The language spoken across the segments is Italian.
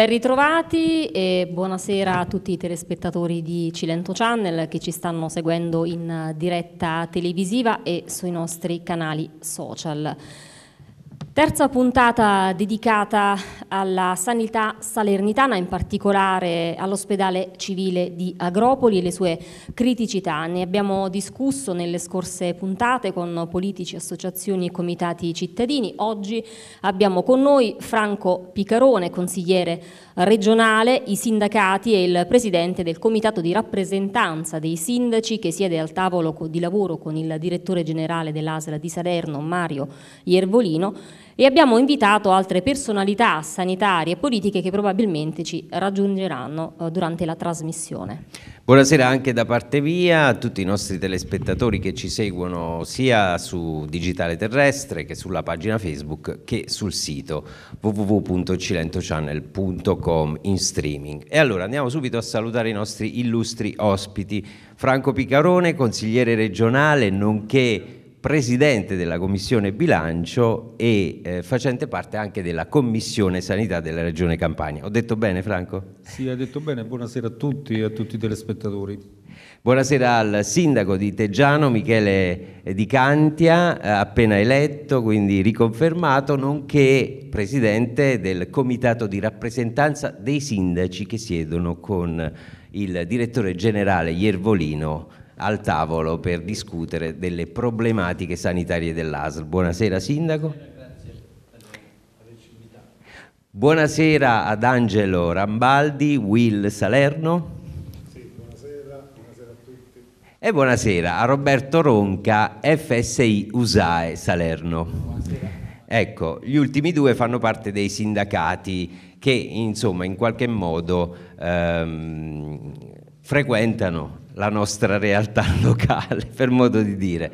Ben ritrovati e buonasera a tutti i telespettatori di Cilento Channel che ci stanno seguendo in diretta televisiva e sui nostri canali social. Terza puntata dedicata alla sanità salernitana, in particolare all'ospedale civile di Agropoli e le sue criticità. Ne abbiamo discusso nelle scorse puntate con politici, associazioni e comitati cittadini. Oggi abbiamo con noi Franco Picarone, consigliere regionale, i sindacati e il presidente del comitato di rappresentanza dei sindaci che siede al tavolo di lavoro con il direttore generale dell'Asera di Salerno, Mario Iervolino e abbiamo invitato altre personalità sanitarie e politiche che probabilmente ci raggiungeranno eh, durante la trasmissione. Buonasera anche da parte mia a tutti i nostri telespettatori che ci seguono sia su Digitale Terrestre che sulla pagina Facebook che sul sito www.cilentochannel.com in streaming. E allora andiamo subito a salutare i nostri illustri ospiti. Franco Picarone, consigliere regionale, nonché presidente della Commissione Bilancio e eh, facente parte anche della Commissione Sanità della Regione Campania. Ho detto bene Franco? Sì, hai detto bene. Buonasera a tutti e a tutti i telespettatori. Buonasera al sindaco di Teggiano, Michele eh, Di Cantia, eh, appena eletto, quindi riconfermato, nonché presidente del comitato di rappresentanza dei sindaci che siedono con il direttore generale Iervolino al tavolo per discutere delle problematiche sanitarie dell'ASL. Buonasera Sindaco. Buonasera ad Angelo Rambaldi, Will Salerno. E buonasera a Roberto Ronca, FSI USAE Salerno. Buonasera. Ecco, gli ultimi due fanno parte dei sindacati che insomma in qualche modo ehm, frequentano la nostra realtà locale, per modo di dire.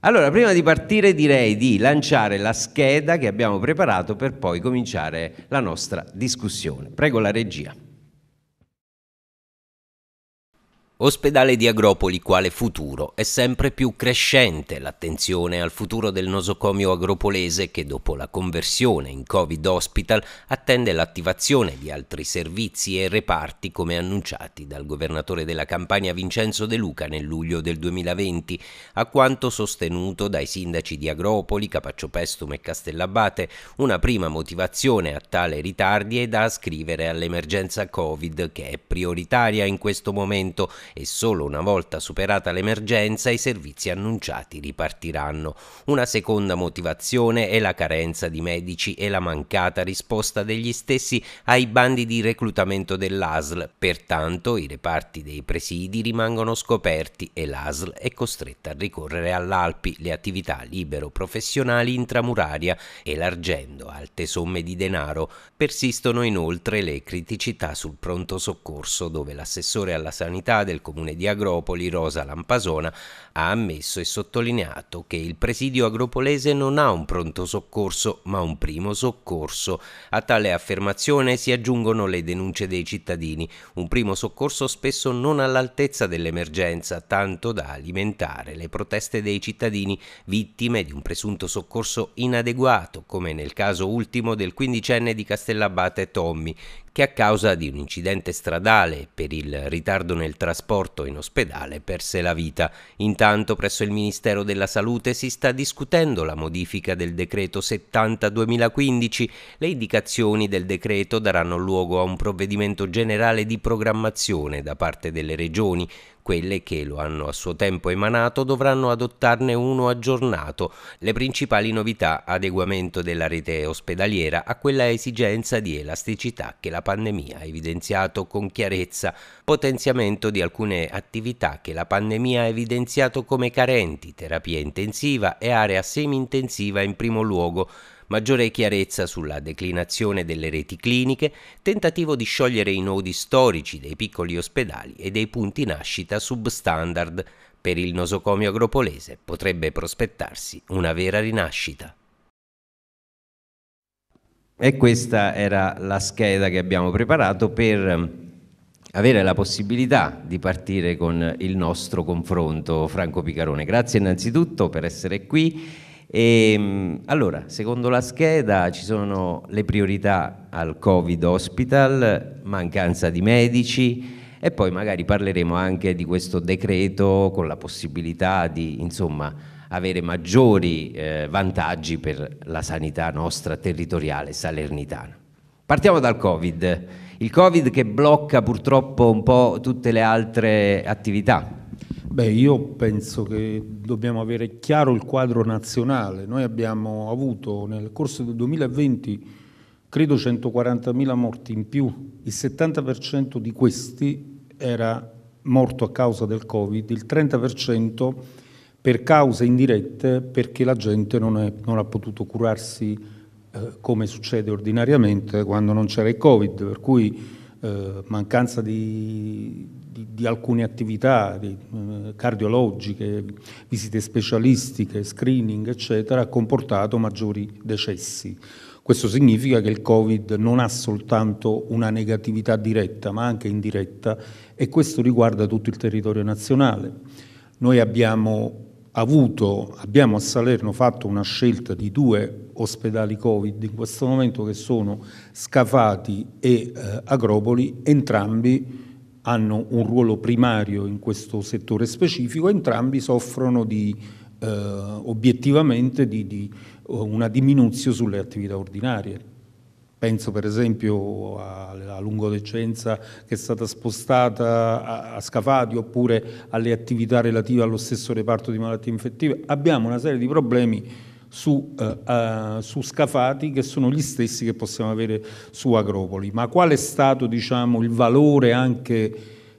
Allora, prima di partire direi di lanciare la scheda che abbiamo preparato per poi cominciare la nostra discussione. Prego la regia. Ospedale di Agropoli quale futuro? È sempre più crescente l'attenzione al futuro del nosocomio agropolese che dopo la conversione in Covid Hospital attende l'attivazione di altri servizi e reparti come annunciati dal governatore della Campania Vincenzo De Luca nel luglio del 2020, a quanto sostenuto dai sindaci di Agropoli, Capaccio Pestum e Castellabate, una prima motivazione a tale ritardi è da ascrivere all'emergenza Covid che è prioritaria in questo momento e solo una volta superata l'emergenza i servizi annunciati ripartiranno. Una seconda motivazione è la carenza di medici e la mancata risposta degli stessi ai bandi di reclutamento dell'ASL. Pertanto i reparti dei presidi rimangono scoperti e l'ASL è costretta a ricorrere all'Alpi, le attività libero-professionali intramuraria, elargendo alte somme di denaro. Persistono inoltre le criticità sul pronto soccorso dove l'assessore alla sanità del del comune di Agropoli, Rosa Lampasona, ha ammesso e sottolineato che il presidio agropolese non ha un pronto soccorso ma un primo soccorso. A tale affermazione si aggiungono le denunce dei cittadini, un primo soccorso spesso non all'altezza dell'emergenza, tanto da alimentare le proteste dei cittadini vittime di un presunto soccorso inadeguato, come nel caso ultimo del quindicenne di Castellabate Tommy, che a causa di un incidente stradale per il ritardo nel trasporto in ospedale perse la vita. Intanto Intanto presso il Ministero della Salute si sta discutendo la modifica del decreto 70-2015. Le indicazioni del decreto daranno luogo a un provvedimento generale di programmazione da parte delle regioni quelle che lo hanno a suo tempo emanato dovranno adottarne uno aggiornato. Le principali novità, adeguamento della rete ospedaliera a quella esigenza di elasticità che la pandemia ha evidenziato con chiarezza, potenziamento di alcune attività che la pandemia ha evidenziato come carenti, terapia intensiva e area semi-intensiva in primo luogo, maggiore chiarezza sulla declinazione delle reti cliniche, tentativo di sciogliere i nodi storici dei piccoli ospedali e dei punti nascita substandard. Per il nosocomio agropolese potrebbe prospettarsi una vera rinascita. E questa era la scheda che abbiamo preparato per ehm, avere la possibilità di partire con il nostro confronto Franco Picarone. Grazie innanzitutto per essere qui e, ehm, allora, secondo la scheda ci sono le priorità al Covid Hospital, mancanza di medici e poi magari parleremo anche di questo decreto con la possibilità di, insomma, avere maggiori eh, vantaggi per la sanità nostra territoriale salernitana. Partiamo dal Covid, il Covid che blocca purtroppo un po' tutte le altre attività, Beh, io penso che dobbiamo avere chiaro il quadro nazionale. Noi abbiamo avuto nel corso del 2020 credo 140.000 morti in più, il 70% di questi era morto a causa del Covid, il 30% per cause indirette perché la gente non, è, non ha potuto curarsi eh, come succede ordinariamente quando non c'era il Covid, per cui eh, mancanza di, di, di, alcune attività di, eh, cardiologiche, visite specialistiche, screening, eccetera, ha comportato maggiori decessi. Questo significa che il Covid non ha soltanto una negatività diretta, ma anche indiretta, e questo riguarda tutto il territorio nazionale. Noi abbiamo avuto, abbiamo a Salerno fatto una scelta di due ospedali Covid in questo momento che sono Scafati e eh, Agropoli, entrambi hanno un ruolo primario in questo settore specifico, entrambi soffrono di, eh, obiettivamente di, di eh, una diminuzione sulle attività ordinarie. Penso per esempio alla lungodecenza che è stata spostata a Scafati oppure alle attività relative allo stesso reparto di malattie infettive. Abbiamo una serie di problemi su, uh, uh, su, Scafati che sono gli stessi che possiamo avere su Agropoli. Ma qual è stato diciamo, il valore anche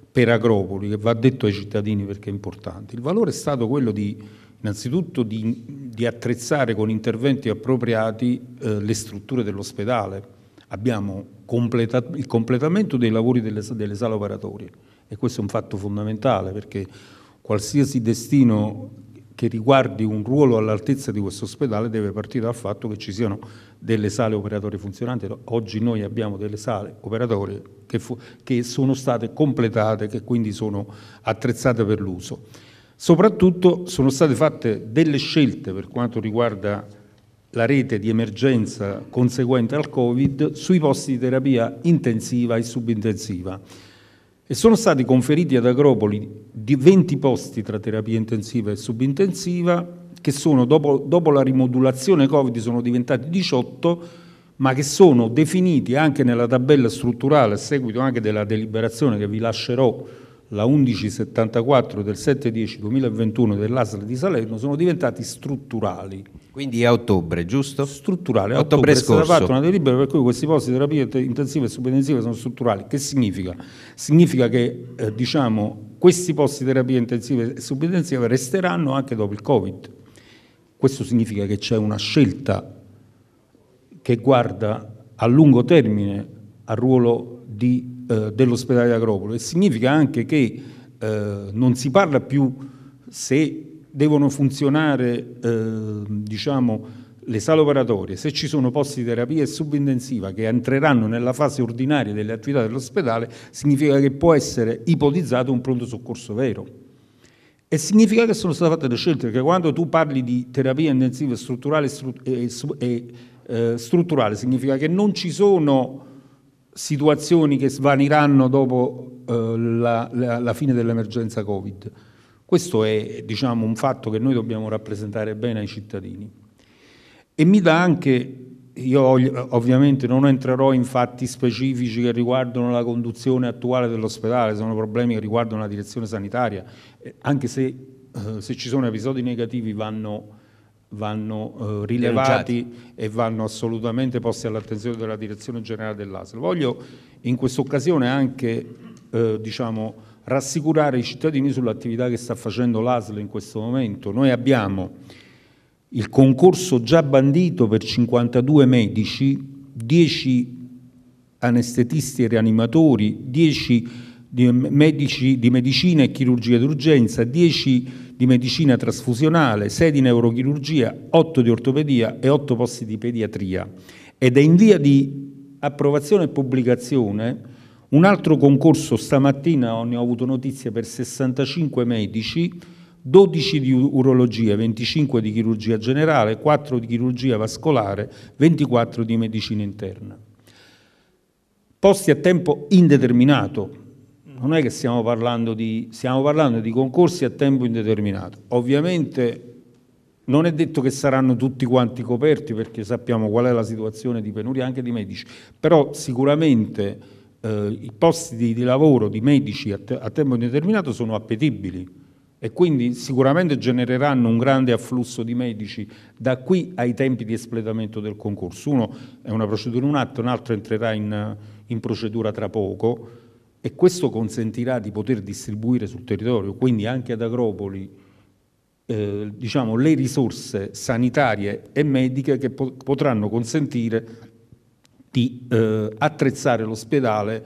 per Agropoli, che va detto ai cittadini perché è importante? Il valore è stato quello di innanzitutto di, di attrezzare con interventi appropriati eh, le strutture dell'ospedale. Abbiamo completa, il completamento dei lavori delle, delle sale operatorie e questo è un fatto fondamentale perché qualsiasi destino che riguardi un ruolo all'altezza di questo ospedale deve partire dal fatto che ci siano delle sale operatorie funzionanti. Oggi noi abbiamo delle sale operatorie che, che sono state completate, che quindi sono attrezzate per l'uso. Soprattutto sono state fatte delle scelte per quanto riguarda la rete di emergenza conseguente al Covid sui posti di terapia intensiva e subintensiva e sono stati conferiti ad Agropoli 20 posti tra terapia intensiva e subintensiva che sono, dopo, dopo la rimodulazione Covid sono diventati 18 ma che sono definiti anche nella tabella strutturale a seguito anche della deliberazione che vi lascerò la 1174 del 7-10-2021 dell'ASL di Salerno sono diventati strutturali. Quindi a ottobre, giusto? Strutturali. A ottobre, ottobre scorso. è stata fatta una delibera per cui questi posti di terapia intensiva e subintensiva sono strutturali. Che significa? Significa che eh, diciamo, questi posti di terapia intensiva e subintensiva resteranno anche dopo il Covid. Questo significa che c'è una scelta che guarda a lungo termine al ruolo di eh, dell'ospedale Agropolo e significa anche che eh, non si parla più se devono funzionare eh, diciamo, le sale operatorie, se ci sono posti di terapia subintensiva che entreranno nella fase ordinaria delle attività dell'ospedale, significa che può essere ipotizzato un pronto soccorso vero. E significa che sono state fatte delle scelte, perché quando tu parli di terapia intensiva strutturale, eh, strutturale significa che non ci sono situazioni che svaniranno dopo eh, la, la, la, fine dell'emergenza Covid. Questo è diciamo, un fatto che noi dobbiamo rappresentare bene ai cittadini. E mi dà anche, io ovviamente non entrerò in fatti specifici che riguardano la conduzione attuale dell'ospedale, sono problemi che riguardano la direzione sanitaria, eh, anche se, eh, se ci sono episodi negativi vanno vanno eh, rilevati e vanno assolutamente posti all'attenzione della direzione generale dell'ASL. Voglio in questa occasione anche eh, diciamo, rassicurare i cittadini sull'attività che sta facendo l'ASL in questo momento. Noi abbiamo il concorso già bandito per 52 medici, 10 anestetisti e rianimatori, 10 di medici di medicina e chirurgia d'urgenza, 10 di medicina trasfusionale, 6 di neurochirurgia, 8 di ortopedia e 8 posti di pediatria. Ed è in via di approvazione e pubblicazione un altro concorso, stamattina ne ho avuto notizia, per 65 medici, 12 di urologia, 25 di chirurgia generale, 4 di chirurgia vascolare, 24 di medicina interna. Posti a tempo indeterminato, non è che stiamo parlando di, stiamo parlando di concorsi a tempo indeterminato. Ovviamente non è detto che saranno tutti quanti coperti perché sappiamo qual è la situazione di penuria anche di medici, però sicuramente eh, i posti di, di, lavoro di medici a, te, a, tempo indeterminato sono appetibili e quindi sicuramente genereranno un grande afflusso di medici da qui ai tempi di espletamento del concorso. Uno è una procedura in un atto, un altro entrerà in, in procedura tra poco e questo consentirà di poter distribuire sul territorio, quindi anche ad Agropoli, eh, diciamo, le risorse sanitarie e mediche che po potranno consentire di eh, attrezzare l'ospedale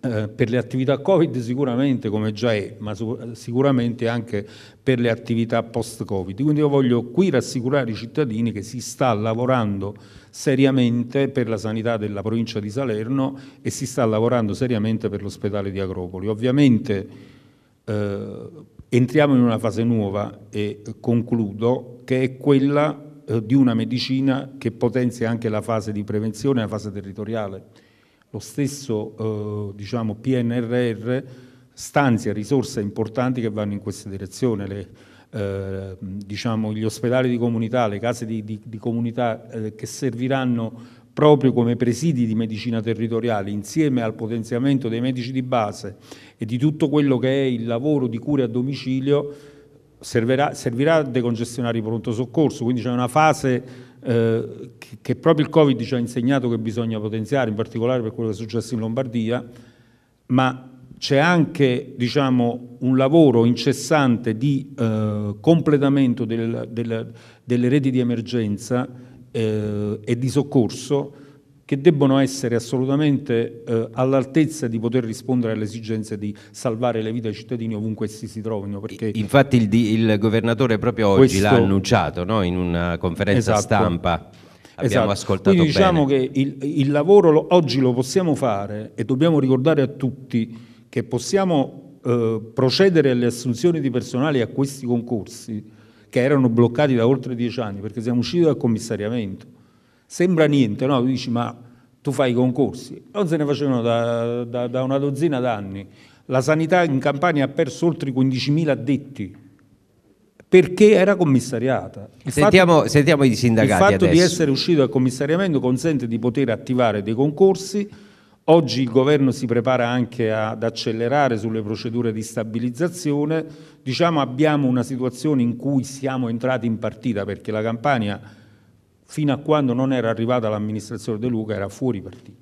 eh, per le attività Covid sicuramente come già è, ma eh, sicuramente anche per le attività post-Covid. Quindi io voglio qui rassicurare i cittadini che si sta lavorando seriamente per la sanità della provincia di Salerno e si sta lavorando seriamente per l'ospedale di Agropoli. Ovviamente eh, entriamo in una fase nuova e concludo, che è quella eh, di una medicina che potenzia anche la fase di prevenzione la fase territoriale lo stesso eh, diciamo, PNRR stanzia risorse importanti che vanno in questa direzione. Le, eh, diciamo, gli ospedali di comunità, le case di, di, di comunità eh, che serviranno proprio come presidi di medicina territoriale, insieme al potenziamento dei medici di base e di tutto quello che è il lavoro di cure a domicilio, servirà, servirà a decongestionare il pronto soccorso. Quindi c'è una fase eh, che, proprio il Covid ci ha insegnato che bisogna potenziare, in particolare per quello che è successo in Lombardia, ma c'è anche diciamo, un lavoro incessante di eh, completamento del, del, delle reti di emergenza eh, e di soccorso che debbono essere assolutamente eh, all'altezza di poter rispondere alle esigenze di salvare le vite dei cittadini ovunque essi si trovino. Infatti il, il, governatore proprio oggi l'ha annunciato no? in una conferenza esatto. stampa. Abbiamo esatto. Quindi diciamo bene. che il, il lavoro lo, oggi lo possiamo fare e dobbiamo ricordare a tutti che possiamo eh, procedere alle assunzioni di personale a questi concorsi che erano bloccati da oltre dieci anni perché siamo usciti dal commissariamento Sembra niente, no? Tu dici, ma tu fai i concorsi. Non se ne facevano da, da, da una dozzina d'anni. La sanità in Campania ha perso oltre 15.000 addetti perché era commissariata. Il sentiamo, fatto, sentiamo i sindacati. Il fatto adesso. di essere uscito dal commissariamento consente di poter attivare dei concorsi. Oggi il governo si prepara anche ad accelerare sulle procedure di stabilizzazione. Diciamo abbiamo una situazione in cui siamo entrati in partita perché la Campania fino a quando non era arrivata l'amministrazione De Luca era fuori partito.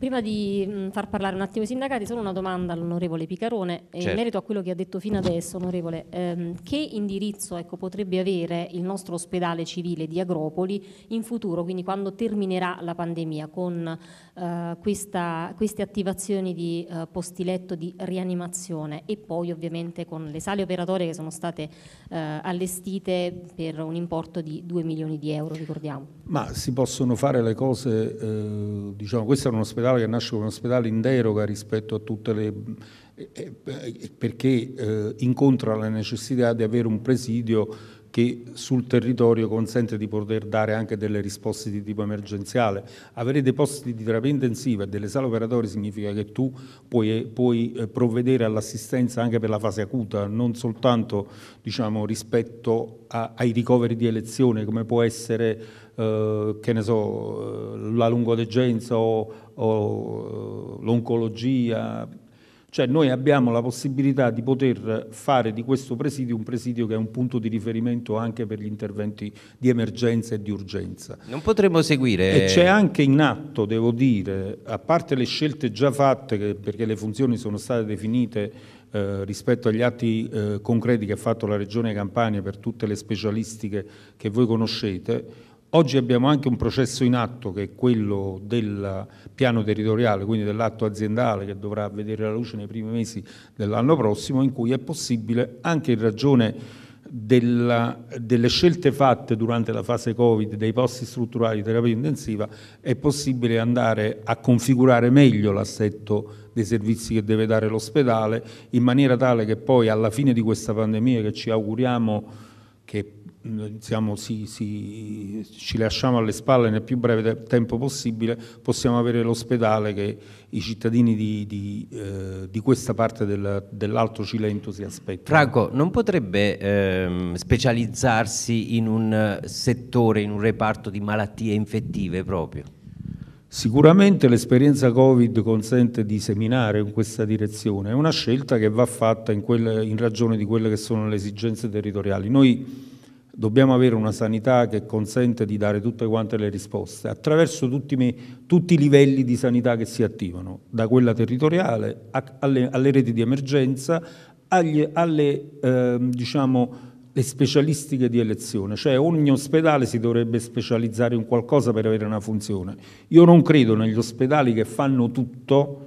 Prima di mm, far parlare un attimo i sindacati, solo una domanda all'onorevole Picarone, certo. in merito a quello che ha detto fino adesso, onorevole, ehm, che indirizzo ecco, potrebbe avere il nostro ospedale civile di Agropoli in futuro, quindi quando terminerà la pandemia, con eh, questa, queste attivazioni di eh, letto di rianimazione e poi ovviamente con le sale operatorie che sono state eh, allestite per un importo di 2 milioni di euro, ricordiamo. Ma si possono fare le cose, eh, diciamo, questo è un ospedale ospedale che nasce come un ospedale in deroga rispetto a tutte le eh, eh, eh, perché eh, incontra la necessità di avere un presidio che sul territorio consente di poter dare anche delle risposte di tipo emergenziale. Avere dei posti di terapia intensiva e delle sale operatorie significa che tu puoi, puoi provvedere all'assistenza anche per la fase acuta, non soltanto diciamo, rispetto a, ai ricoveri di elezione, come può essere eh, che ne so, la lungodegenza o, o l'oncologia, cioè noi abbiamo la possibilità di poter fare di questo presidio un presidio che è un punto di riferimento anche per gli interventi di emergenza e di urgenza. Non potremmo seguire... E c'è anche in atto, devo dire, a parte le scelte già fatte, perché le funzioni sono state definite eh, rispetto agli atti eh, concreti che ha fatto la Regione Campania per tutte le specialistiche che voi conoscete, Oggi abbiamo anche un processo in atto che è quello del piano territoriale, quindi dell'atto aziendale che dovrà vedere la luce nei primi mesi dell'anno prossimo, in cui è possibile, anche in ragione della, delle scelte fatte durante la fase Covid, dei posti strutturali di terapia intensiva, è possibile andare a configurare meglio l'assetto dei servizi che deve dare l'ospedale, in maniera tale che poi alla fine di questa pandemia che ci auguriamo diciamo, si, si, ci lasciamo alle spalle nel più breve tempo possibile, possiamo avere l'ospedale che i cittadini di, di, eh, di questa parte del, dell'Alto Cilento si aspettano. Franco, non potrebbe ehm, specializzarsi in un settore, in un reparto di malattie infettive proprio? Sicuramente l'esperienza Covid consente di seminare in questa direzione, è una scelta che va fatta in, quel, in ragione di quelle che sono le esigenze territoriali. Noi Dobbiamo avere una sanità che consente di dare tutte quante le risposte attraverso tutti, tutti i livelli di sanità che si attivano, da quella territoriale a, alle, alle, reti di emergenza, agli, alle eh, diciamo, le specialistiche di elezione, cioè ogni ospedale si dovrebbe specializzare in qualcosa per avere una funzione. Io non credo negli ospedali che fanno tutto,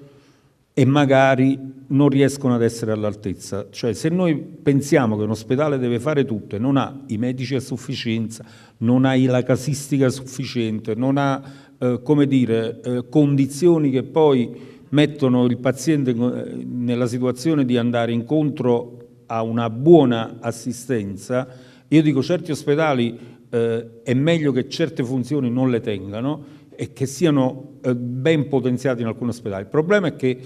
e magari non riescono ad essere all'altezza. Cioè se noi pensiamo che un ospedale deve fare tutto e non ha i medici a sufficienza, non ha la casistica sufficiente, non ha eh, come dire, eh, condizioni che poi mettono il paziente eh, nella situazione di andare incontro a una buona assistenza, io dico certi ospedali eh, è meglio che certe funzioni non le tengano, e che siano eh, ben potenziati in alcuni ospedali. Il problema è che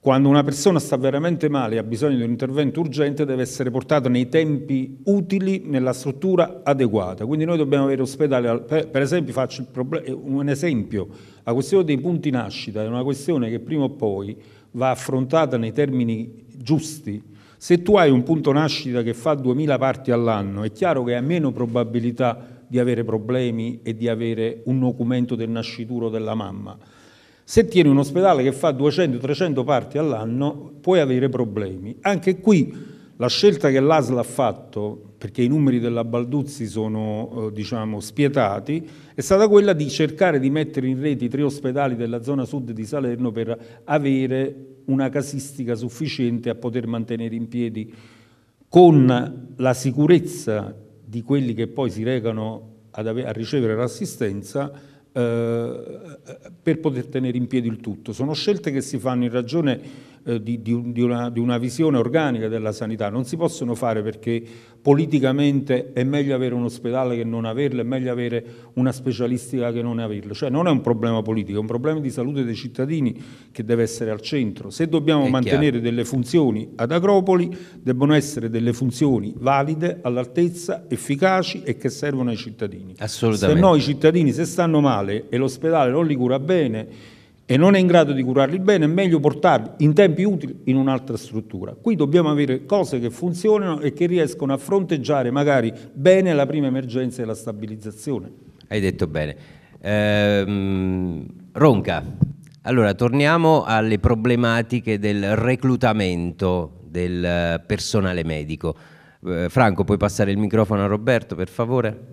quando una persona sta veramente male e ha bisogno di un intervento urgente deve essere portata nei tempi utili nella struttura adeguata. Quindi noi dobbiamo avere ospedali, per esempio faccio eh, un esempio, la questione dei punti nascita è una questione che prima o poi va affrontata nei termini giusti. Se tu hai un punto nascita che fa 2000 parti all'anno è chiaro che hai meno probabilità di avere problemi e di avere un documento del nascituro della mamma. Se tieni un ospedale che fa 200-300 parti all'anno puoi avere problemi. Anche qui la scelta che l'ASL ha fatto, perché i numeri della Balduzzi sono eh, diciamo, spietati, è stata quella di cercare di mettere in rete i tre ospedali della zona sud di Salerno per avere una casistica sufficiente a poter mantenere in piedi con la sicurezza di quelli che poi si recano a ricevere l'assistenza eh, per poter tenere in piedi il tutto. Sono scelte che si fanno in ragione eh, di, di, una, di, una, visione organica della sanità, non si possono fare perché politicamente è meglio avere un ospedale che non averlo, è meglio avere una specialistica che non averlo, cioè non è un problema politico, è un problema di salute dei cittadini che deve essere al centro. Se dobbiamo è mantenere chiaro. delle funzioni ad Agropoli, debbono essere delle funzioni valide, all'altezza, efficaci e che servono ai cittadini. Assolutamente. Se no i cittadini se stanno male e l'ospedale non li cura bene, e non è in grado di curarli bene, è meglio portarli in tempi utili in un'altra struttura. Qui dobbiamo avere cose che funzionano e che riescono a fronteggiare magari bene la prima emergenza e la stabilizzazione. Hai detto bene. Ehm, Ronca, allora torniamo alle problematiche del reclutamento del personale medico. Eh, Franco, puoi passare il microfono a Roberto, per favore?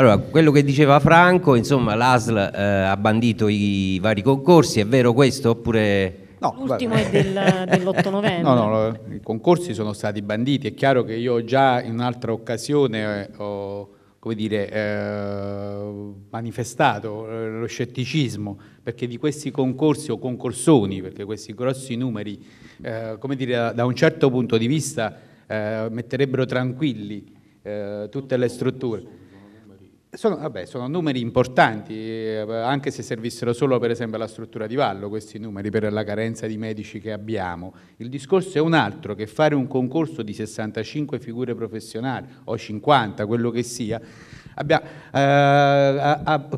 Allora, quello che diceva Franco, insomma, l'ASL eh, ha bandito i vari concorsi, è vero questo oppure... No, L'ultimo è del, dell'8 novembre. No, no, i concorsi sono stati banditi, è chiaro che io già in un'altra occasione eh, ho come dire, eh, manifestato eh, lo scetticismo, perché di questi concorsi o concorsoni, perché questi grossi numeri, eh, come dire, da un certo punto di vista eh, metterebbero tranquilli eh, tutte le strutture. Sono, vabbè, sono, numeri importanti, eh, anche se servissero solo per esempio alla struttura di Vallo, questi numeri per la carenza di medici che abbiamo. Il discorso è un altro, che fare un concorso di 65 figure professionali o 50, quello che sia, abbia, eh, a, a,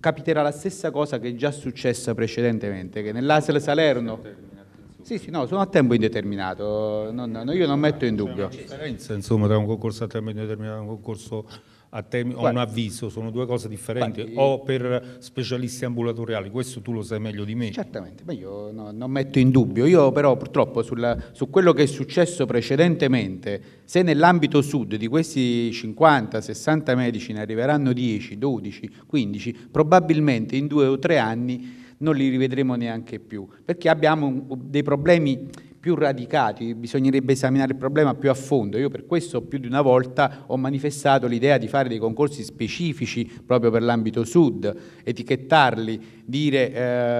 capiterà la stessa cosa che è già successa precedentemente, che nell'Asel Salerno... Sì, sì, no, sono a tempo indeterminato, non, no, io non metto in dubbio. C'è una differenza insomma, tra un concorso a tempo indeterminato e un concorso term- ho un avviso, sono due cose differenti, Guardi, o per specialisti ambulatoriali, questo tu lo sai meglio di me. Certamente, ma io no, non metto in dubbio, io però purtroppo sulla, su quello che è successo precedentemente, se nell'ambito sud di questi 50-60 medici ne arriveranno 10, 12, 15, probabilmente in due o tre anni non li rivedremo neanche più, perché abbiamo dei problemi più radicati, bisognerebbe esaminare il problema più a fondo. Io per questo più di una volta ho manifestato l'idea di fare dei concorsi specifici proprio per l'ambito sud, etichettarli, dire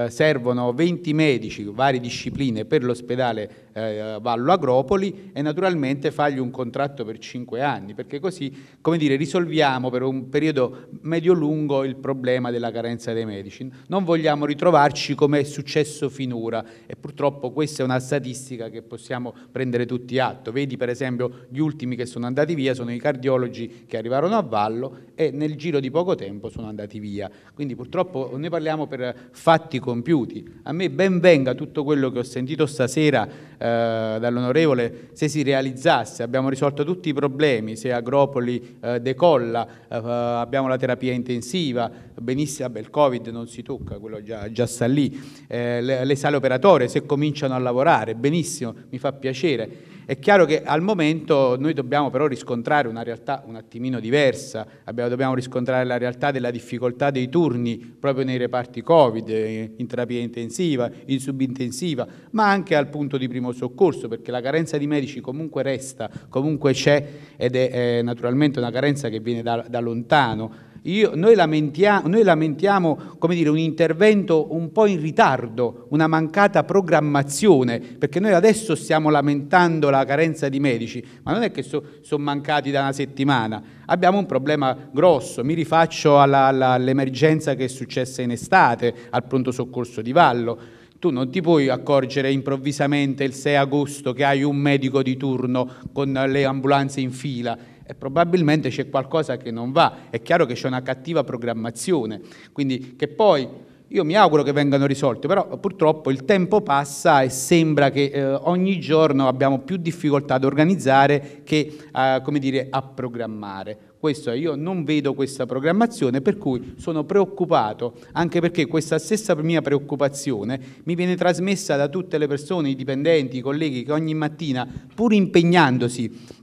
eh, servono 20 medici, varie discipline per l'ospedale eh, Vallo Agropoli e naturalmente fargli un contratto per cinque anni, perché così come dire, risolviamo per un periodo medio-lungo il problema della carenza dei medici. Non vogliamo ritrovarci come è successo finora e purtroppo questa è una statistica che possiamo prendere tutti atto. Vedi per esempio gli ultimi che sono andati via sono i cardiologi che arrivarono a Vallo e nel giro di poco tempo sono andati via. Quindi purtroppo ne parliamo per fatti compiuti. A me ben venga tutto quello che ho sentito stasera eh, dall'onorevole, se si realizzasse, abbiamo risolto tutti i problemi, se Agropoli eh, decolla, eh, abbiamo la terapia intensiva, benissimo, beh, il Covid non si tocca, quello già, già sta lì, le, le sale operatorie se cominciano a lavorare, benissimo, mi fa piacere. È chiaro che al momento noi dobbiamo però riscontrare una realtà un attimino diversa, Abbiamo, dobbiamo riscontrare la realtà della difficoltà dei turni proprio nei reparti Covid, in terapia intensiva, in subintensiva, ma anche al punto di primo soccorso, perché la carenza di medici comunque resta, comunque c'è ed è, è naturalmente una carenza che viene da, da lontano io, noi, lamentiamo, noi, lamentiamo dire, un intervento un po' in ritardo, una mancata programmazione, perché noi adesso stiamo lamentando la carenza di medici, ma non è che sono so mancati da una settimana, abbiamo un problema grosso, mi rifaccio all'emergenza all che è successa in estate al pronto soccorso di Vallo, tu non ti puoi accorgere improvvisamente il 6 agosto che hai un medico di turno con le ambulanze in fila e probabilmente c'è qualcosa che non va. È chiaro che c'è una cattiva programmazione, quindi che poi io mi auguro che vengano risolte, però purtroppo il tempo passa e sembra che eh, ogni giorno abbiamo più difficoltà ad organizzare che eh, dire, a programmare. Questo, io non vedo questa programmazione, per cui sono preoccupato, anche perché questa stessa mia preoccupazione mi viene trasmessa da tutte le persone, i dipendenti, i colleghi che ogni mattina, pur impegnandosi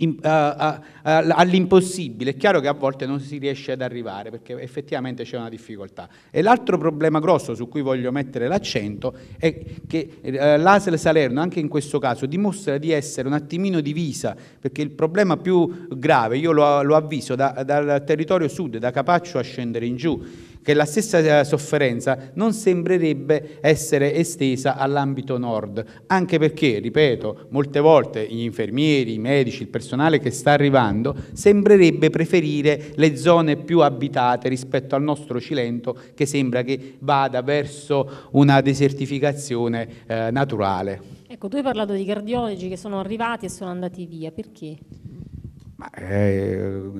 eh, eh, eh, all'impossibile. È chiaro che a volte non si riesce ad arrivare perché effettivamente c'è una difficoltà. E l'altro problema grosso su cui voglio mettere l'accento è che l'ASL Salerno anche in questo caso dimostra di essere un attimino divisa perché il problema più grave, io l'ho avviso, da, dal territorio sud, da Capaccio a scendere in giù, che la stessa eh, sofferenza non sembrerebbe essere estesa all'ambito nord, anche perché, ripeto, molte volte gli infermieri, i medici, il personale che sta arrivando sembrerebbe preferire le zone più abitate rispetto al nostro Cilento che sembra che vada verso una desertificazione eh, naturale. Ecco, tu hai parlato di cardiologi che sono arrivati e sono andati via, perché? Ma, eh,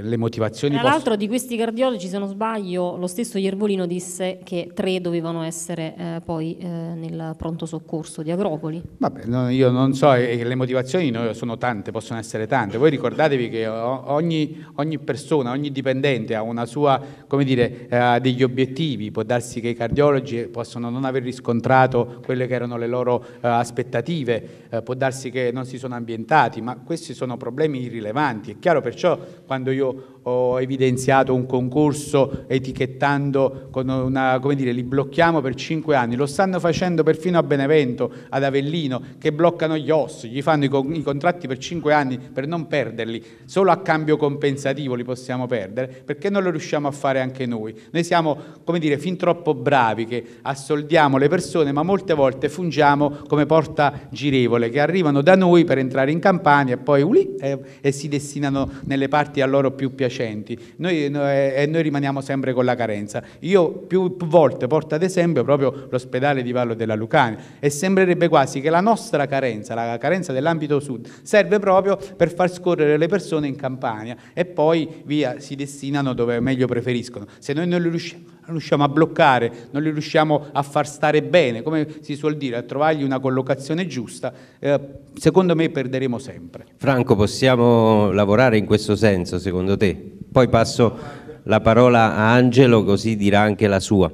le motivazioni. Tra l'altro, posso... di questi cardiologi, se non sbaglio, lo stesso Iervolino disse che tre dovevano essere eh, poi eh, nel pronto soccorso di Agropoli. Vabbè, no, io non so, eh, le motivazioni sono tante, possono essere tante. Voi ricordatevi che ogni, ogni persona, ogni dipendente ha una sua, come dire, eh, degli obiettivi. Può darsi che i cardiologi possono non aver riscontrato quelle che erano le loro eh, aspettative, può darsi che non si sono ambientati, ma questi sono problemi irrisolvibili rilevanti. È chiaro perciò quando io ho evidenziato un concorso etichettando con una, come dire, li blocchiamo per cinque anni, lo stanno facendo perfino a Benevento, ad Avellino, che bloccano gli ossi, gli fanno i, con, i contratti per cinque anni per non perderli, solo a cambio compensativo li possiamo perdere, perché non lo riusciamo a fare anche noi? Noi siamo, come dire, fin troppo bravi che assoldiamo le persone, ma molte volte fungiamo come porta girevole, che arrivano da noi per entrare in Campania e poi uh, eh, e si destinano nelle parti a loro più piacere deficienti noi, no, e noi rimaniamo sempre con la carenza. Io più volte porto ad esempio proprio l'ospedale di Vallo della Lucania e sembrerebbe quasi che la nostra carenza, la carenza dell'ambito sud, serve proprio per far scorrere le persone in campagna e poi via si destinano dove meglio preferiscono. Se noi non riusciamo non riusciamo a bloccare, non li riusciamo a far stare bene, come si suol dire, a trovargli una collocazione giusta, eh, secondo me perderemo sempre. Franco, possiamo lavorare in questo senso secondo te? Poi passo la parola a Angelo così dirà anche la sua.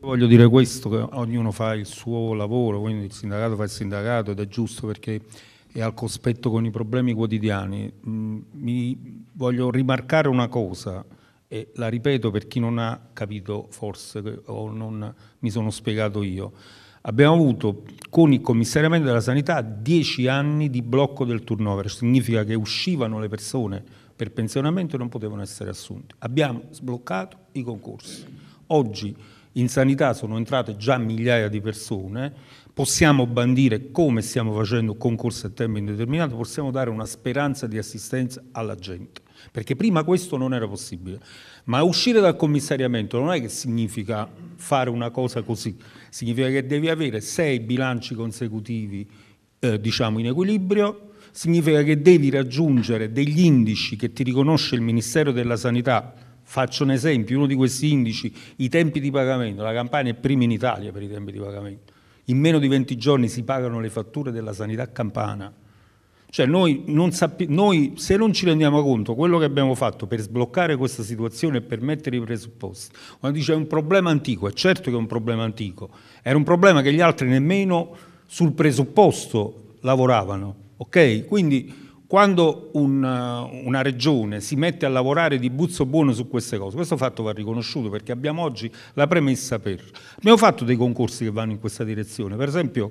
Voglio dire questo, che ognuno fa il suo lavoro, quindi il sindacato fa il sindacato ed è giusto perché è al cospetto con i problemi quotidiani. Mm, mi voglio rimarcare una cosa, e la ripeto per chi non ha capito forse o non mi sono spiegato io, abbiamo avuto con il commissariamento della sanità dieci anni di blocco del turnover, significa che uscivano le persone per pensionamento e non potevano essere assunti. Abbiamo sbloccato i concorsi. Oggi in sanità sono entrate già migliaia di persone, possiamo bandire come stiamo facendo concorsi a tempo indeterminato, possiamo dare una speranza di assistenza alla gente perché prima questo non era possibile. Ma uscire dal commissariamento non è che significa fare una cosa così, significa che devi avere sei bilanci consecutivi eh, diciamo in equilibrio, significa che devi raggiungere degli indici che ti riconosce il Ministero della Sanità. Faccio un esempio, uno di questi indici, i tempi di pagamento, la campagna è prima in Italia per i tempi di pagamento. In meno di 20 giorni si pagano le fatture della sanità campana cioè noi, non sappi- noi se non ci rendiamo conto quello che abbiamo fatto per sbloccare questa situazione e per mettere i presupposti, quando dice è un problema antico, è certo che è un problema antico, era un problema che gli altri nemmeno sul presupposto lavoravano. Okay? Quindi quando un, una regione si mette a lavorare di buzzo buono su queste cose, questo fatto va riconosciuto perché abbiamo oggi la premessa per... Abbiamo fatto dei concorsi che vanno in questa direzione, per esempio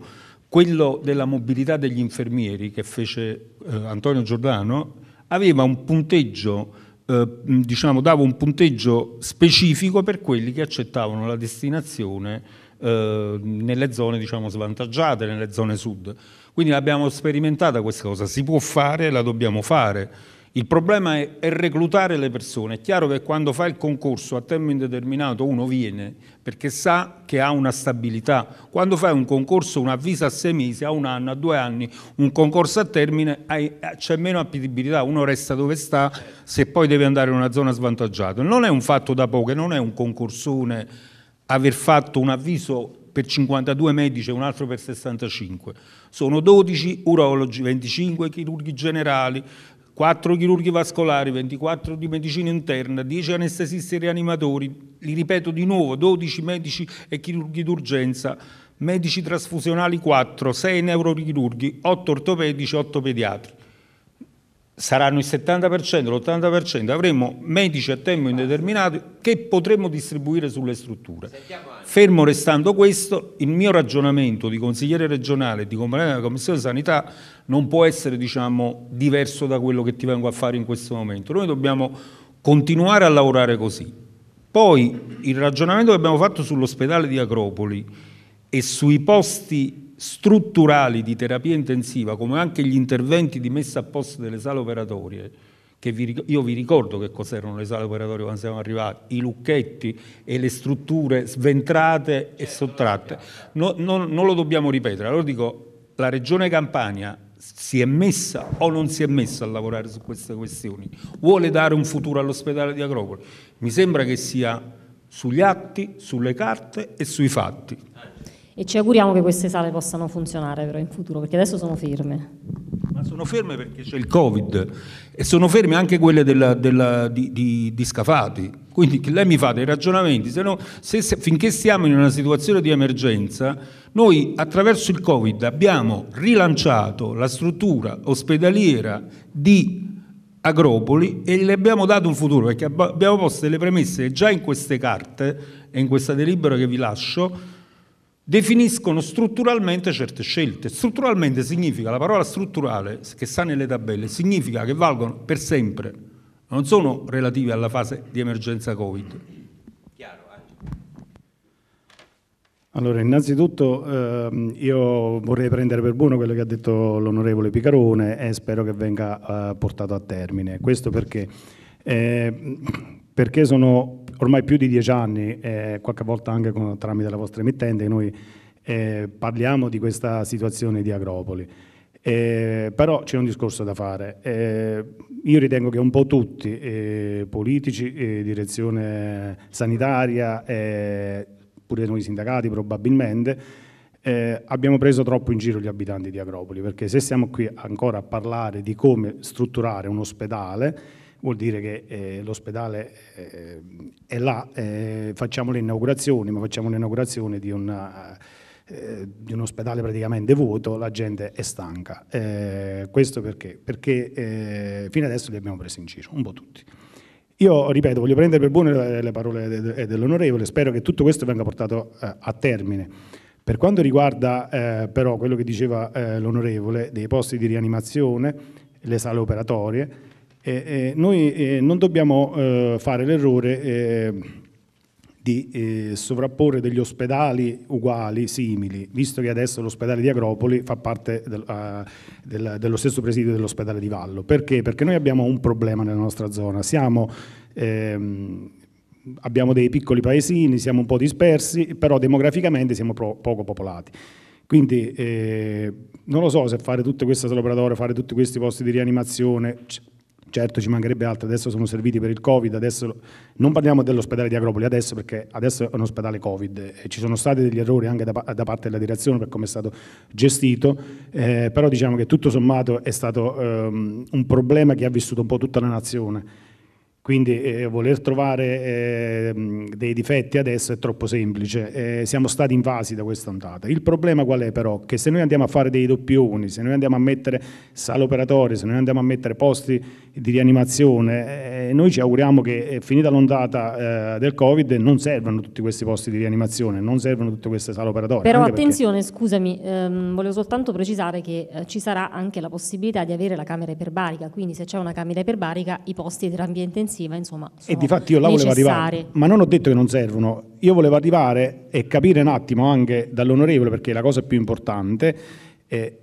quello della mobilità degli infermieri che fece eh, Antonio Giordano, aveva un punteggio, eh, diciamo, dava un punteggio specifico per quelli che accettavano la destinazione eh, nelle zone diciamo, svantaggiate, nelle zone sud. Quindi l'abbiamo sperimentata questa cosa, si può fare, la dobbiamo fare. Il problema è, è, reclutare le persone. È chiaro che quando fa il concorso a tempo indeterminato uno viene perché sa che ha una stabilità. Quando fai un concorso, un avviso a sei mesi, a un anno, a due anni, un concorso a termine, c'è meno appetibilità, uno resta dove sta se poi deve andare in una zona svantaggiata. Non è un fatto da poco, non è un concorsone aver fatto un avviso per 52 medici e un altro per 65. Sono 12 urologi, 25 chirurghi generali, 4 chirurghi vascolari, 24 di medicina interna, 10 anestesisti e rianimatori, li ripeto di nuovo, 12 medici e chirurghi d'urgenza, medici trasfusionali 4, 6 neurochirurghi, 8 ortopedici, 8 pediatri saranno il 70%, l'80%, avremo medici a tempo indeterminato che potremo distribuire sulle strutture. Fermo restando questo, il mio ragionamento di consigliere regionale e di componente della Commissione Sanità non può essere diciamo, diverso da quello che ti vengo a fare in questo momento. Noi dobbiamo continuare a lavorare così. Poi il ragionamento che abbiamo fatto sull'ospedale di Acropoli e sui posti strutturali di terapia intensiva, come anche gli interventi di messa a posto delle sale operatorie, che vi, io vi ricordo che cos'erano le sale operatorie quando siamo arrivati, i lucchetti e le strutture sventrate e sottratte, no, no, non lo dobbiamo ripetere. Allora dico, la regione Campania si è messa o non si è messa a lavorare su queste questioni, vuole dare un futuro all'ospedale di Acropoli. Mi sembra che sia sugli atti, sulle carte e sui fatti e ci auguriamo che queste sale possano funzionare però in futuro, perché adesso sono ferme. Ma sono ferme perché c'è il Covid e sono ferme anche quelle della, della, di, di, di, Scafati. Quindi lei mi fa dei ragionamenti, se no, se, se, finché siamo in una situazione di emergenza, noi attraverso il Covid abbiamo rilanciato la struttura ospedaliera di Agropoli e le abbiamo dato un futuro perché abbiamo posto delle premesse già in queste carte e in questa delibera che vi lascio definiscono strutturalmente certe scelte. Strutturalmente significa, la parola strutturale che sta nelle tabelle, significa che valgono per sempre, non sono relative alla fase di emergenza Covid. Allora, innanzitutto ehm, io vorrei prendere per buono quello che ha detto l'onorevole Picarone e spero che venga eh, portato a termine. Questo perché? Eh, perché sono ormai più di dieci anni, eh, qualche volta anche con, tramite la vostra emittente, noi eh, parliamo di questa situazione di Agropoli. Eh, però c'è un discorso da fare. Eh, io ritengo che un po' tutti, eh, politici, eh, direzione sanitaria, eh, pure noi sindacati probabilmente, eh, abbiamo preso troppo in giro gli abitanti di Agropoli, perché se siamo qui ancora a parlare di come strutturare un ospedale, vuol dire che eh, l'ospedale eh, è là, eh, facciamo le inaugurazioni, ma facciamo l'inaugurazione di, eh, di, un ospedale praticamente vuoto, la gente è stanca. Eh, questo perché? Perché eh, fino adesso li abbiamo presi in giro, un po' tutti. Io, ripeto, voglio prendere per buone le parole dell'onorevole, spero che tutto questo venga portato a termine. Per quanto riguarda però quello che diceva l'onorevole dei posti di rianimazione, le sale operatorie, noi non dobbiamo eh, fare l'errore eh, di eh, sovrapporre degli ospedali uguali, simili, visto che adesso l'ospedale di Agropoli fa parte del, uh, del, dello stesso presidio dell'ospedale di Vallo. Perché? Perché noi abbiamo un problema nella nostra zona, siamo, ehm, abbiamo dei piccoli paesini, siamo un po' dispersi, però demograficamente siamo pro, poco popolati. Quindi eh, non lo so se fare tutte queste laboratorie, fare tutti questi posti di rianimazione, cioè, certo ci mancherebbe altro, adesso sono serviti per il Covid, adesso non parliamo dell'ospedale di Agropoli adesso perché adesso è un ospedale Covid, ci sono stati degli errori anche da, da parte della direzione per come è stato gestito, eh, però diciamo che tutto sommato è stato ehm, un problema che ha vissuto un po' tutta la nazione quindi eh, voler trovare eh, dei difetti adesso è troppo semplice, eh, siamo stati invasi da questa ondata. Il problema qual è però? Che se noi andiamo a fare dei doppioni, se noi andiamo a mettere sale operatorie, se noi andiamo a mettere posti di rianimazione, eh, noi ci auguriamo che eh, finita l'ondata eh, del Covid non servano tutti questi posti di rianimazione, non servono tutte queste sale operatorie. Però attenzione, perché... scusami, ehm, volevo soltanto precisare che ci sarà anche la possibilità di avere la camera iperbarica, quindi se c'è una camera iperbarica i posti di terapia intensiva difensiva, insomma, sono E difatti io la volevo necessari. arrivare, ma non ho detto che non servono, io volevo arrivare e capire un attimo anche dall'onorevole, perché è la cosa più importante, eh,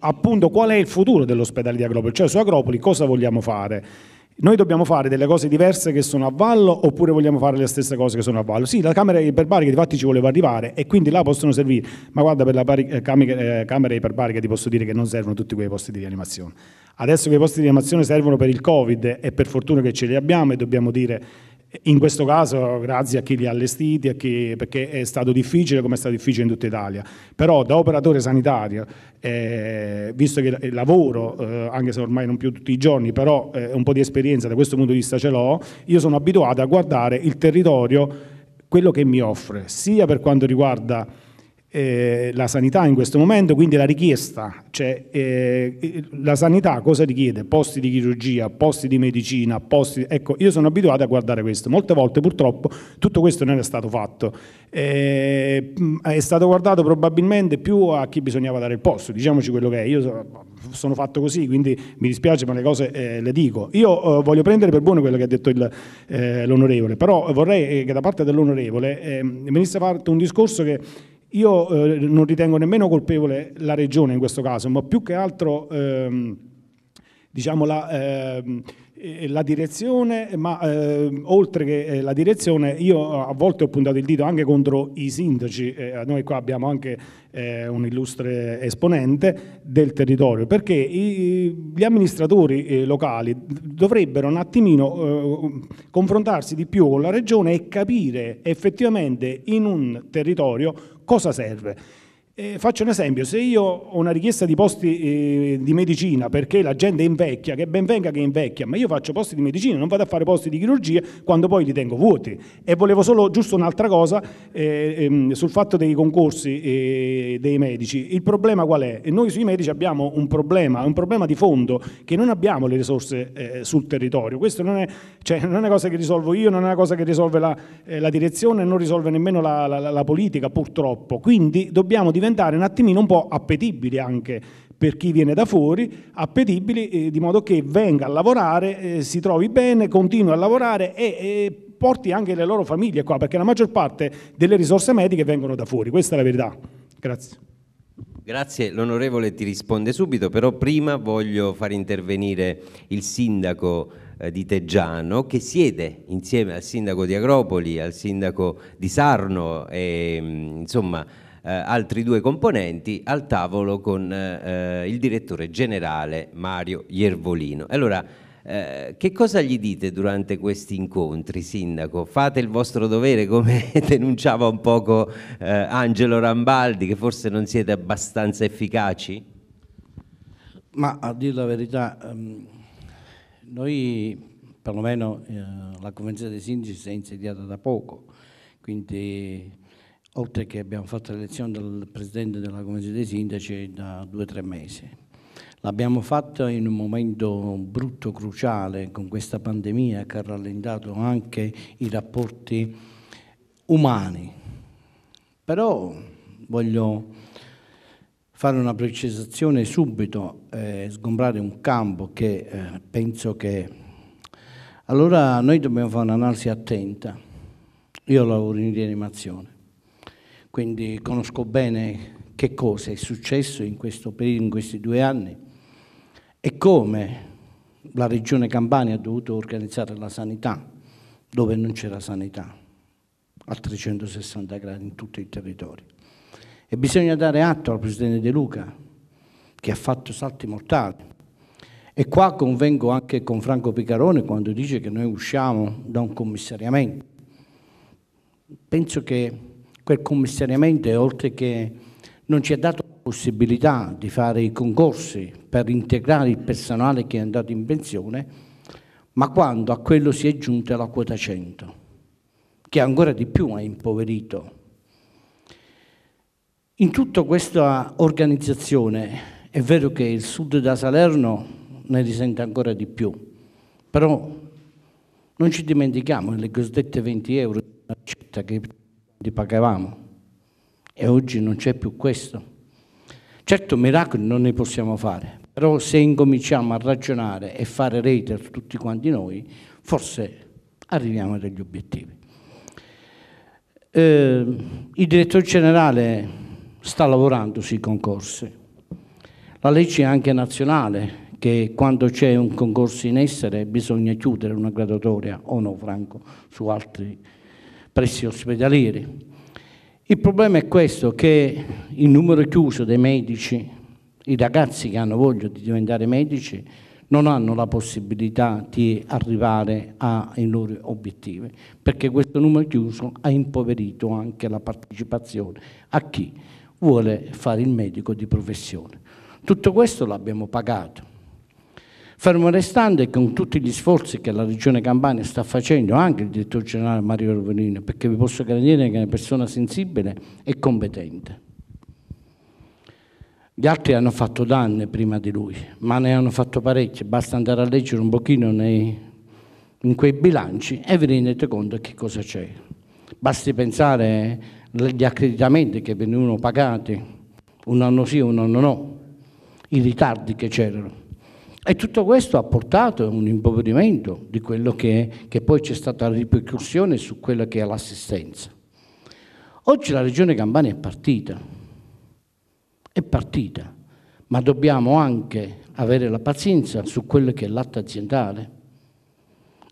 appunto qual è il futuro dell'ospedale di Agropoli, cioè su Agropoli cosa vogliamo fare? Noi dobbiamo fare delle cose diverse che sono a vallo oppure vogliamo fare le stesse cose che sono a vallo? Sì, la Camera iperbarica infatti ci voleva arrivare e quindi là possono servire, ma guarda per la pari, eh, camera, eh, camera iperbarica ti posso dire che non servono tutti quei posti di rianimazione. Adesso quei posti di rianimazione servono per il Covid e per fortuna che ce li abbiamo e dobbiamo dire in questo caso grazie a chi li ha allestiti, chi, perché è stato difficile come è stato difficile in tutta Italia. Però da operatore sanitario, eh, visto che lavoro, eh, anche se ormai non più tutti i giorni, però eh, un po' di esperienza da questo punto di vista ce l'ho, io sono abituato a guardare il territorio, quello che mi offre, sia per quanto riguarda eh, la sanità in questo momento, quindi la richiesta, cioè eh, la sanità cosa richiede? Posti di chirurgia, posti di medicina, posti... Ecco, io sono abituato a guardare questo, molte volte purtroppo tutto questo non è stato fatto, eh, è stato guardato probabilmente più a chi bisognava dare il posto, diciamoci quello che è, io sono, sono fatto così, quindi mi dispiace ma le cose eh, le dico. Io eh, voglio prendere per buono quello che ha detto eh, l'onorevole, però vorrei che da parte dell'onorevole ehm, venisse fatto un discorso che io eh, non ritengo nemmeno colpevole la regione in questo caso, ma più che altro ehm, diciamo la, ehm, eh, la direzione, ma eh, oltre che eh, la direzione, io eh, a volte ho puntato il dito anche contro i sindaci, eh, noi qua abbiamo anche eh, un illustre esponente del territorio, perché i, gli amministratori locali dovrebbero un attimino confrontarsi di più con la regione e capire effettivamente in un territorio cosa serve? Eh, faccio un esempio, se io ho una richiesta di posti eh, di medicina perché la gente invecchia, che ben venga che invecchia, ma io faccio posti di medicina, non vado a fare posti di chirurgia quando poi li tengo vuoti. E volevo solo giusto un'altra cosa eh, ehm, sul fatto dei concorsi eh, dei medici. Il problema qual è? Noi sui medici abbiamo un problema, un problema di fondo, che non abbiamo le risorse eh, sul territorio. Questo non è, cioè, non è, una cosa che risolvo io, non è una cosa che risolve la, eh, la direzione, non risolve nemmeno la, la, la politica purtroppo. Quindi dobbiamo diventare diventare un attimino un po' appetibili anche per chi viene da fuori, appetibili eh, di modo che venga a lavorare, eh, si trovi bene, continui a lavorare e, e porti anche le loro famiglie qua, perché la maggior parte delle risorse mediche vengono da fuori, questa è la verità. Grazie. Grazie, l'onorevole ti risponde subito, però prima voglio far intervenire il sindaco eh, di Teggiano che siede insieme al sindaco di Agropoli, al sindaco di Sarno e mm, insomma eh, altri due componenti al tavolo con eh, il direttore generale Mario Iervolino. Allora, eh, che cosa gli dite durante questi incontri, Sindaco? Fate il vostro dovere, come denunciava un poco eh, Angelo Rambaldi, che forse non siete abbastanza efficaci? Ma a dire la verità, ehm, noi, perlomeno eh, la Convenzione dei Sindaci si è insediata da poco, quindi oltre che abbiamo fatto l'elezione del Presidente della Commissione dei Sindaci da due o tre mesi. L'abbiamo fatta in un momento brutto, cruciale, con questa pandemia che ha rallentato anche i rapporti umani. Però voglio fare una precisazione subito, eh, sgombrare un campo che eh, penso che... Allora noi dobbiamo fare un'analisi attenta. Io lavoro in rianimazione quindi conosco bene che cosa è successo in questo periodo, in questi due anni e come la regione Campania ha dovuto organizzare la sanità dove non c'era sanità a 360 gradi in tutto il territorio. E bisogna dare atto al Presidente De Luca che ha fatto salti mortali. E qua convengo anche con Franco Picarone quando dice che noi usciamo da un commissariamento. Penso che quel commissariamento, oltre che non ci ha dato la possibilità di fare i concorsi per integrare il personale che è andato in pensione, ma quando a quello si è giunta la quota 100, che ancora di più ha impoverito. In tutta questa organizzazione è vero che il sud da Salerno ne risente ancora di più, però non ci dimentichiamo le cosiddette 20 euro di che li pagavamo. E oggi non c'è più questo. Certo miracoli non ne possiamo fare, però se incominciamo a ragionare e fare rete tutti quanti noi, forse arriviamo a degli obiettivi. Eh, il direttore generale sta lavorando sui concorsi. La legge è anche nazionale, che quando c'è un concorso in essere bisogna chiudere una graduatoria, o no Franco, su altri pressi ospedalieri. Il problema è questo, che il numero chiuso dei medici, i ragazzi che hanno voglia di diventare medici, non hanno la possibilità di arrivare ai loro obiettivi, perché questo numero chiuso ha impoverito anche la partecipazione a chi vuole fare il medico di professione. Tutto questo l'abbiamo pagato Fermo restando e con tutti gli sforzi che la Regione Campania sta facendo, anche il direttore generale Mario Roverino, perché vi posso garantire che è una persona sensibile e competente. Gli altri hanno fatto danni prima di lui, ma ne hanno fatto parecchi, basta andare a leggere un pochino nei, in quei bilanci e vi rendete conto che cosa c'è. Basti pensare agli eh, accreditamenti che venivano pagati un anno sì, e un anno no, i ritardi che c'erano e tutto questo ha portato a un impoverimento di quello che, che poi c'è stata la ripercussione su quella che è l'assistenza. Oggi la regione Campania è partita, è partita, ma dobbiamo anche avere la pazienza su quello che è l'atto aziendale.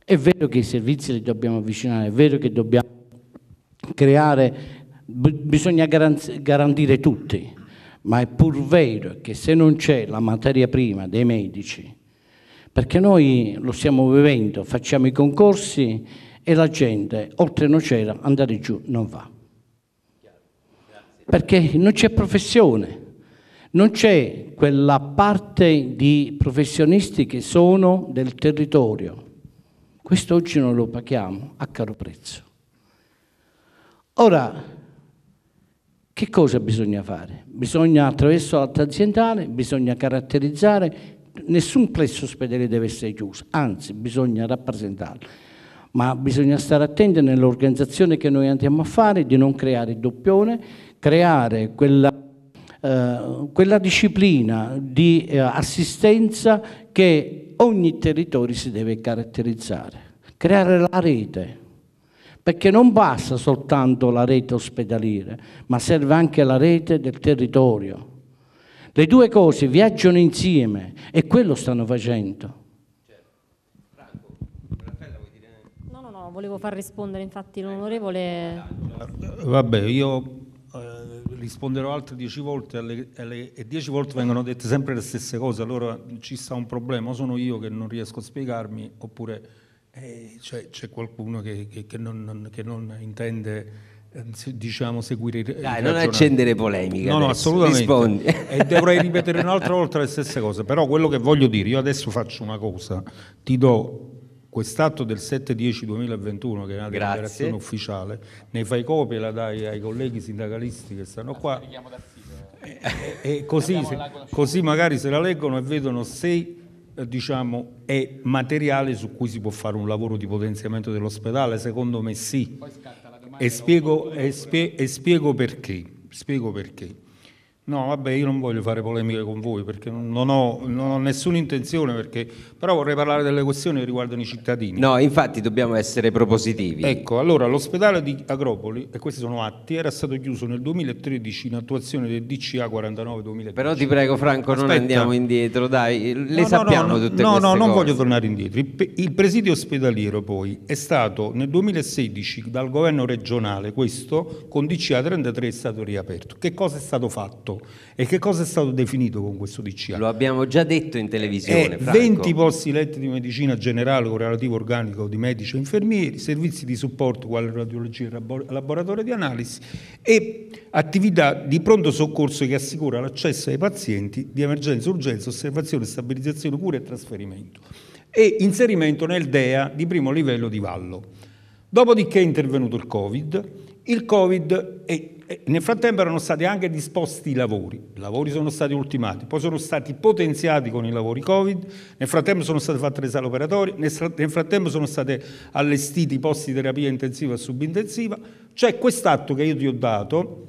È vero che i servizi li dobbiamo avvicinare, è vero che dobbiamo creare, bisogna garantire tutti, ma è pur vero che se non c'è la materia prima dei medici, perché noi lo stiamo vivendo, facciamo i concorsi e la gente oltre Nocera andare giù non va. Perché non c'è professione, non c'è quella parte di professionisti che sono del territorio. Questo oggi non lo paghiamo a caro prezzo. Ora, che cosa bisogna fare? Bisogna attraverso l'alta aziendale, bisogna caratterizzare, nessun plesso ospedale deve essere chiuso, anzi bisogna rappresentarlo, ma bisogna stare attenti nell'organizzazione che noi andiamo a fare di non creare il doppione, creare quella, eh, quella disciplina di eh, assistenza che ogni territorio si deve caratterizzare, creare la rete perché non basta soltanto la rete ospedaliera, ma serve anche la rete del territorio. Le due cose viaggiano insieme e quello stanno facendo. No, no, no, volevo far rispondere infatti l'onorevole... Eh, vabbè, io eh, risponderò altre dieci volte alle, alle, e dieci volte vengono dette sempre le stesse cose, allora ci sta un problema, o sono io che non riesco a spiegarmi oppure eh, cioè, c'è qualcuno che, che, che, non, non, che non, intende ehm, diciamo seguire il Dai, non accendere polemica no no assolutamente Rispondi. e dovrei ripetere un'altra volta le stesse cose però quello che voglio dire io adesso faccio una cosa ti do quest'atto del 7-10-2021 che è una dichiarazione ufficiale ne fai copia e la dai ai colleghi sindacalisti che stanno qua e, e, eh, eh, eh, così, se, così magari se la leggono e vedono se eh, diciamo, è materiale su cui si può fare un lavoro di potenziamento dell'ospedale? Secondo me sì. E spiego, e, spie, e spiego perché. Spiego perché. No, vabbè, io non voglio fare polemiche con voi perché non ho, non ho nessuna intenzione, perché... però vorrei parlare delle questioni che riguardano i cittadini. No, infatti dobbiamo essere propositivi. Ecco, allora l'ospedale di Agropoli, e questi sono atti, era stato chiuso nel 2013 in attuazione del DCA 49-2013. Però ti prego Franco, Aspetta. non andiamo indietro, dai, le no, sappiamo no, no, tutte no, queste No, no, non voglio tornare indietro. Il presidio ospedaliero poi è stato nel 2016 dal governo regionale, questo con DCA 33 è stato riaperto. Che cosa è stato fatto? fatto e che cosa è stato definito con questo DCA? Lo abbiamo già detto in televisione. Eh, 20 posti letti di medicina generale con relativo organico di medici e infermieri, servizi di supporto quale radiologia e laboratorio di analisi e attività di pronto soccorso che assicura l'accesso ai pazienti di emergenza, urgenza, osservazione, stabilizzazione, cura e trasferimento e inserimento nel DEA di primo livello di Vallo. Dopodiché è intervenuto il Covid. Il Covid è nel frattempo erano stati anche disposti i lavori, i lavori sono stati ultimati, poi sono stati potenziati con i lavori Covid, nel frattempo sono state fatte le sale operatorie, nel frattempo sono stati allestiti i posti di terapia intensiva e subintensiva, cioè quest'atto che io ti ho dato,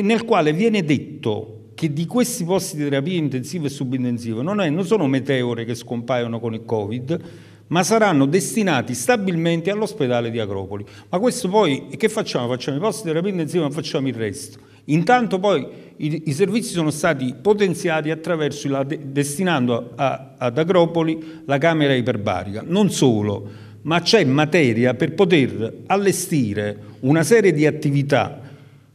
nel quale viene detto che di questi posti di terapia intensiva e subintensiva non, è, non sono meteore che scompaiono con il Covid, ma saranno destinati stabilmente all'ospedale di Acropoli. Ma questo poi, che facciamo? Facciamo i posti di terapia intensiva ma facciamo il resto. Intanto poi i, i servizi sono stati potenziati attraverso la, destinando a, ad Acropoli la camera iperbarica. Non solo, ma c'è materia per poter allestire una serie di attività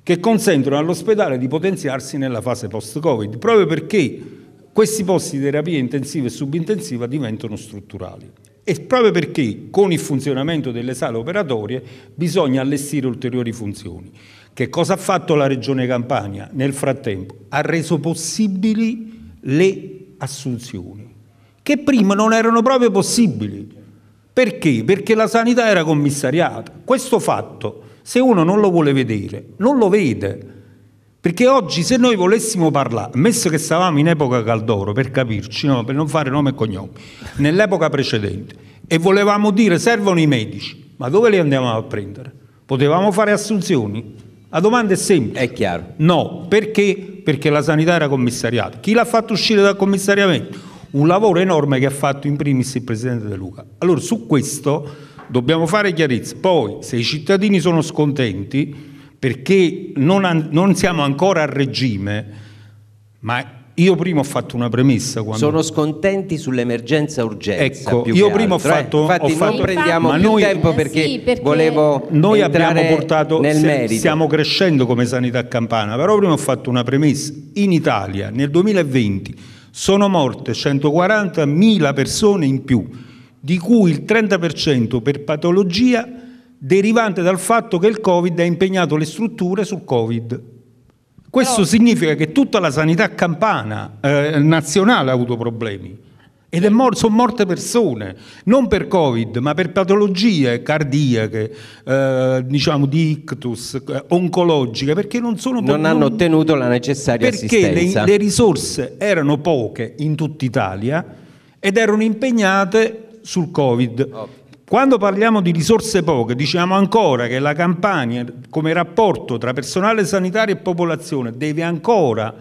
che consentono all'ospedale di potenziarsi nella fase post-Covid, proprio perché questi posti di terapia intensiva e subintensiva diventano strutturali. E proprio perché con il funzionamento delle sale operatorie bisogna allestire ulteriori funzioni. Che cosa ha fatto la Regione Campania nel frattempo? Ha reso possibili le assunzioni, che prima non erano proprio possibili. Perché? Perché la sanità era commissariata. Questo fatto, se uno non lo vuole vedere, non lo vede. Perché oggi se noi volessimo parlare, ammesso che stavamo in epoca Caldoro, per capirci, no, per non fare nome e cognome, nell'epoca precedente, e volevamo dire servono i medici, ma dove li andiamo a prendere? Potevamo fare assunzioni? La domanda è semplice. È chiaro. No, perché? Perché la sanità era commissariata. Chi l'ha fatto uscire dal commissariamento? Un lavoro enorme che ha fatto in primis il Presidente De Luca. Allora su questo dobbiamo fare chiarezza. Poi se i cittadini sono scontenti perché non, non siamo ancora a regime, ma io prima ho fatto una premessa. Quando... Sono scontenti sull'emergenza urgenza. Ecco, io prima altro, eh. ho fatto. Eh. Infatti, ho fatto, non prendiamo ma più noi, tempo eh perché, sì, perché volevo. Noi abbiamo portato. Nel merito. Stiamo crescendo come sanità campana, però prima ho fatto una premessa. In Italia nel 2020 sono morte 140.000 persone in più, di cui il 30% per patologia derivante dal fatto che il Covid ha impegnato le strutture sul Covid. Questo Però... significa che tutta la sanità campana eh, nazionale ha avuto problemi. Ed è mor sono morte persone, non per Covid, ma per patologie cardiache, eh, diciamo di ictus, eh, oncologiche, perché non sono... Non po- hanno ottenuto la necessaria perché Perché le, le risorse erano poche in tutta Italia ed erano impegnate sul Covid. Oh. Quando parliamo di risorse poche, diciamo ancora che la campagna come rapporto tra personale sanitario e popolazione, deve ancora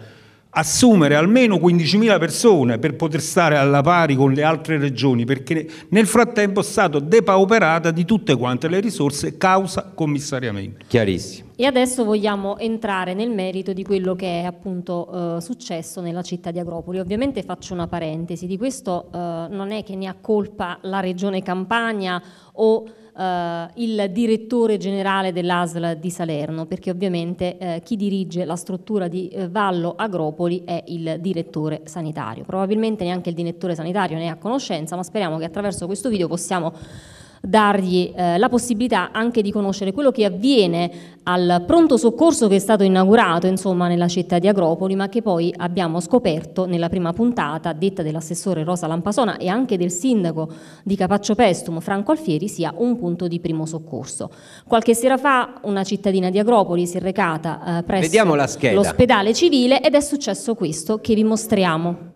assumere almeno 15.000 persone per poter stare alla pari con le altre regioni, perché nel frattempo è stata depauperata di tutte quante le risorse causa commissariamento. Chiarissimo. E adesso vogliamo entrare nel merito di quello che è appunto eh, successo nella città di Agropoli. Ovviamente faccio una parentesi, di questo eh, non è che ne ha colpa la regione Campania o eh, il direttore generale dell'ASL di Salerno, perché ovviamente eh, chi dirige la struttura di eh, Vallo Agropoli è il direttore sanitario. Probabilmente neanche il direttore sanitario ne è a conoscenza, ma speriamo che attraverso questo video possiamo dargli eh, la possibilità anche di conoscere quello che avviene al pronto soccorso che è stato inaugurato insomma, nella città di Agropoli, ma che poi abbiamo scoperto nella prima puntata, detta dell'assessore Rosa Lampasona e anche del sindaco di Capaccio Pestum, Franco Alfieri, sia un punto di primo soccorso. Qualche sera fa una cittadina di Agropoli si è recata eh, presso l'ospedale civile ed è successo questo che vi mostriamo.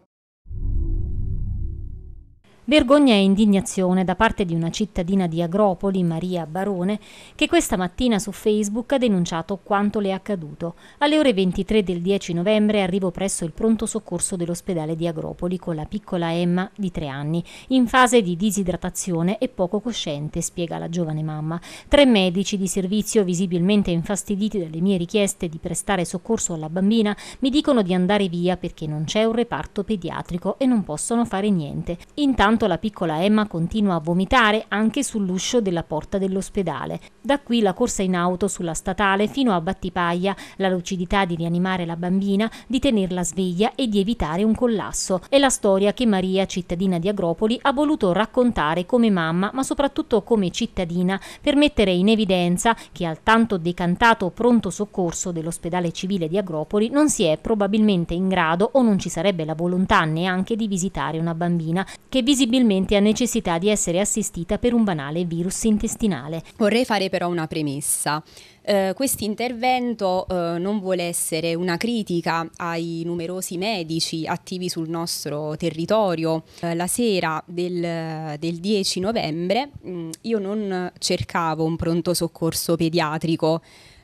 Vergogna e indignazione da parte di una cittadina di Agropoli, Maria Barone, che questa mattina su Facebook ha denunciato quanto le è accaduto. Alle ore 23 del 10 novembre arrivo presso il pronto soccorso dell'ospedale di Agropoli con la piccola Emma di tre anni, in fase di disidratazione e poco cosciente, spiega la giovane mamma. Tre medici di servizio, visibilmente infastiditi dalle mie richieste di prestare soccorso alla bambina, mi dicono di andare via perché non c'è un reparto pediatrico e non possono fare niente. Intanto Intanto la piccola Emma continua a vomitare anche sull'uscio della porta dell'ospedale. Da qui la corsa in auto sulla statale fino a Battipaglia, la lucidità di rianimare la bambina, di tenerla sveglia e di evitare un collasso. È la storia che Maria, cittadina di Agropoli, ha voluto raccontare come mamma, ma soprattutto come cittadina, per mettere in evidenza che al tanto decantato pronto soccorso dell'ospedale civile di Agropoli non si è probabilmente in grado o non ci sarebbe la volontà neanche di visitare una bambina che visibilmente possibilmente ha necessità di essere assistita per un banale virus intestinale. Vorrei fare però una premessa. Eh, questo intervento eh, non vuole essere una critica ai numerosi medici attivi sul nostro territorio. Eh, la sera del, del 10 novembre mh, mm, io non cercavo un pronto soccorso pediatrico,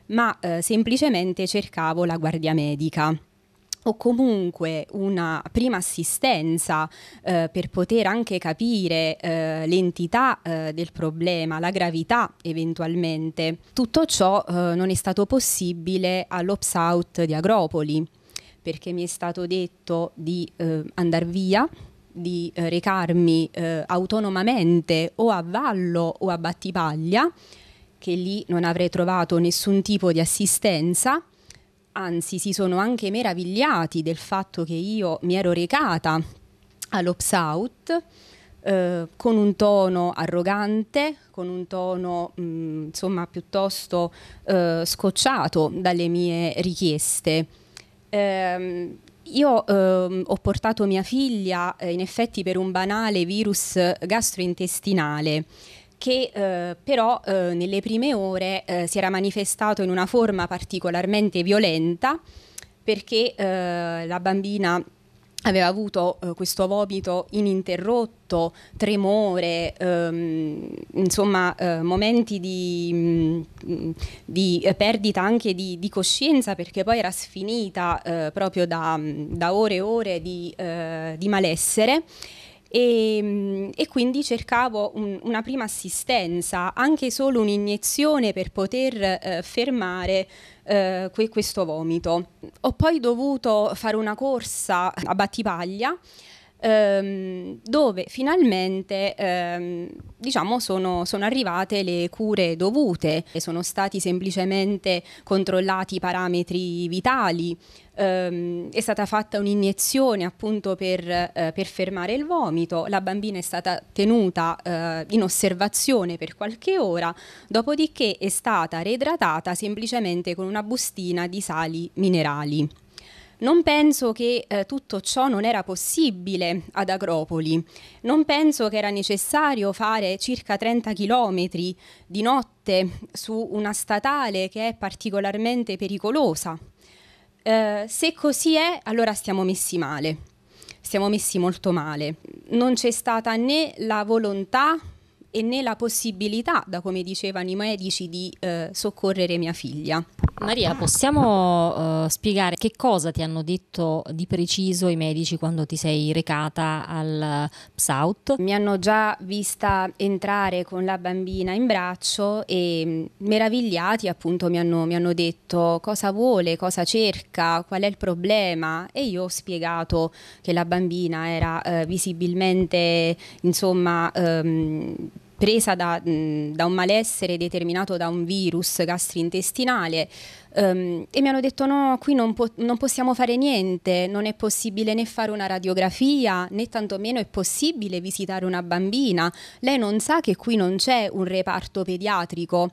ma eh, semplicemente cercavo la guardia medica o comunque una prima assistenza eh, per poter anche capire eh, l'entità eh, del problema, la gravità eventualmente. Tutto ciò eh, non è stato possibile all'ops out di Agropoli perché mi è stato detto di eh, andare via di eh, recarmi autonomamente o a Vallo o a Battipaglia, che lì non avrei trovato nessun tipo di assistenza, anzi si sono anche meravigliati del fatto che io mi ero recata all'Opsout eh, con un tono arrogante, con un tono mh, mm, insomma piuttosto eh, scocciato dalle mie richieste. Eh, io ehm, ho portato mia figlia eh, in effetti per un banale virus gastrointestinale che eh, però eh, nelle prime ore eh, si era manifestato in una forma particolarmente violenta perché eh, la bambina aveva avuto eh, questo vomito ininterrotto, tremore, ehm, insomma eh, momenti di, mm, di, perdita anche di, di, coscienza perché poi era sfinita proprio da, mm, da, ore e ore di, di malessere e, ehm, e quindi cercavo un, una prima assistenza, anche solo un'iniezione per poter eh, fermare eh, que- questo vomito. Ho poi dovuto fare una corsa a Battipaglia ehm, dove finalmente ehm, diciamo sono, sono, arrivate le cure dovute, sono stati semplicemente controllati i parametri vitali, ehm, è stata fatta un'iniezione appunto per, eh, per, fermare il vomito, la bambina è stata tenuta eh, in osservazione per qualche ora, dopodiché è stata reidratata semplicemente con una bustina di sali minerali. Non penso che eh, tutto ciò non era possibile ad Agropoli, non penso che era necessario fare circa 30 km di notte su una statale che è particolarmente pericolosa. Eh, se così è, allora stiamo messi male, stiamo messi molto male. Non c'è stata né la volontà e né la possibilità, da come dicevano i medici, di eh, soccorrere mia figlia. Maria, ah. possiamo uh, spiegare che cosa ti hanno detto di preciso i medici quando ti sei recata al PSAUT? Mi hanno già vista entrare con la bambina in braccio e mm, meravigliati appunto mi hanno, mi hanno detto cosa vuole, cosa cerca, qual è il problema e io ho spiegato che la bambina era eh, visibilmente insomma ehm, presa da, da, un malessere determinato da un virus gastrointestinale um, e mi hanno detto no, qui non, po- non, possiamo fare niente, non è possibile né fare una radiografia né tantomeno è possibile visitare una bambina, lei non sa che qui non c'è un reparto pediatrico.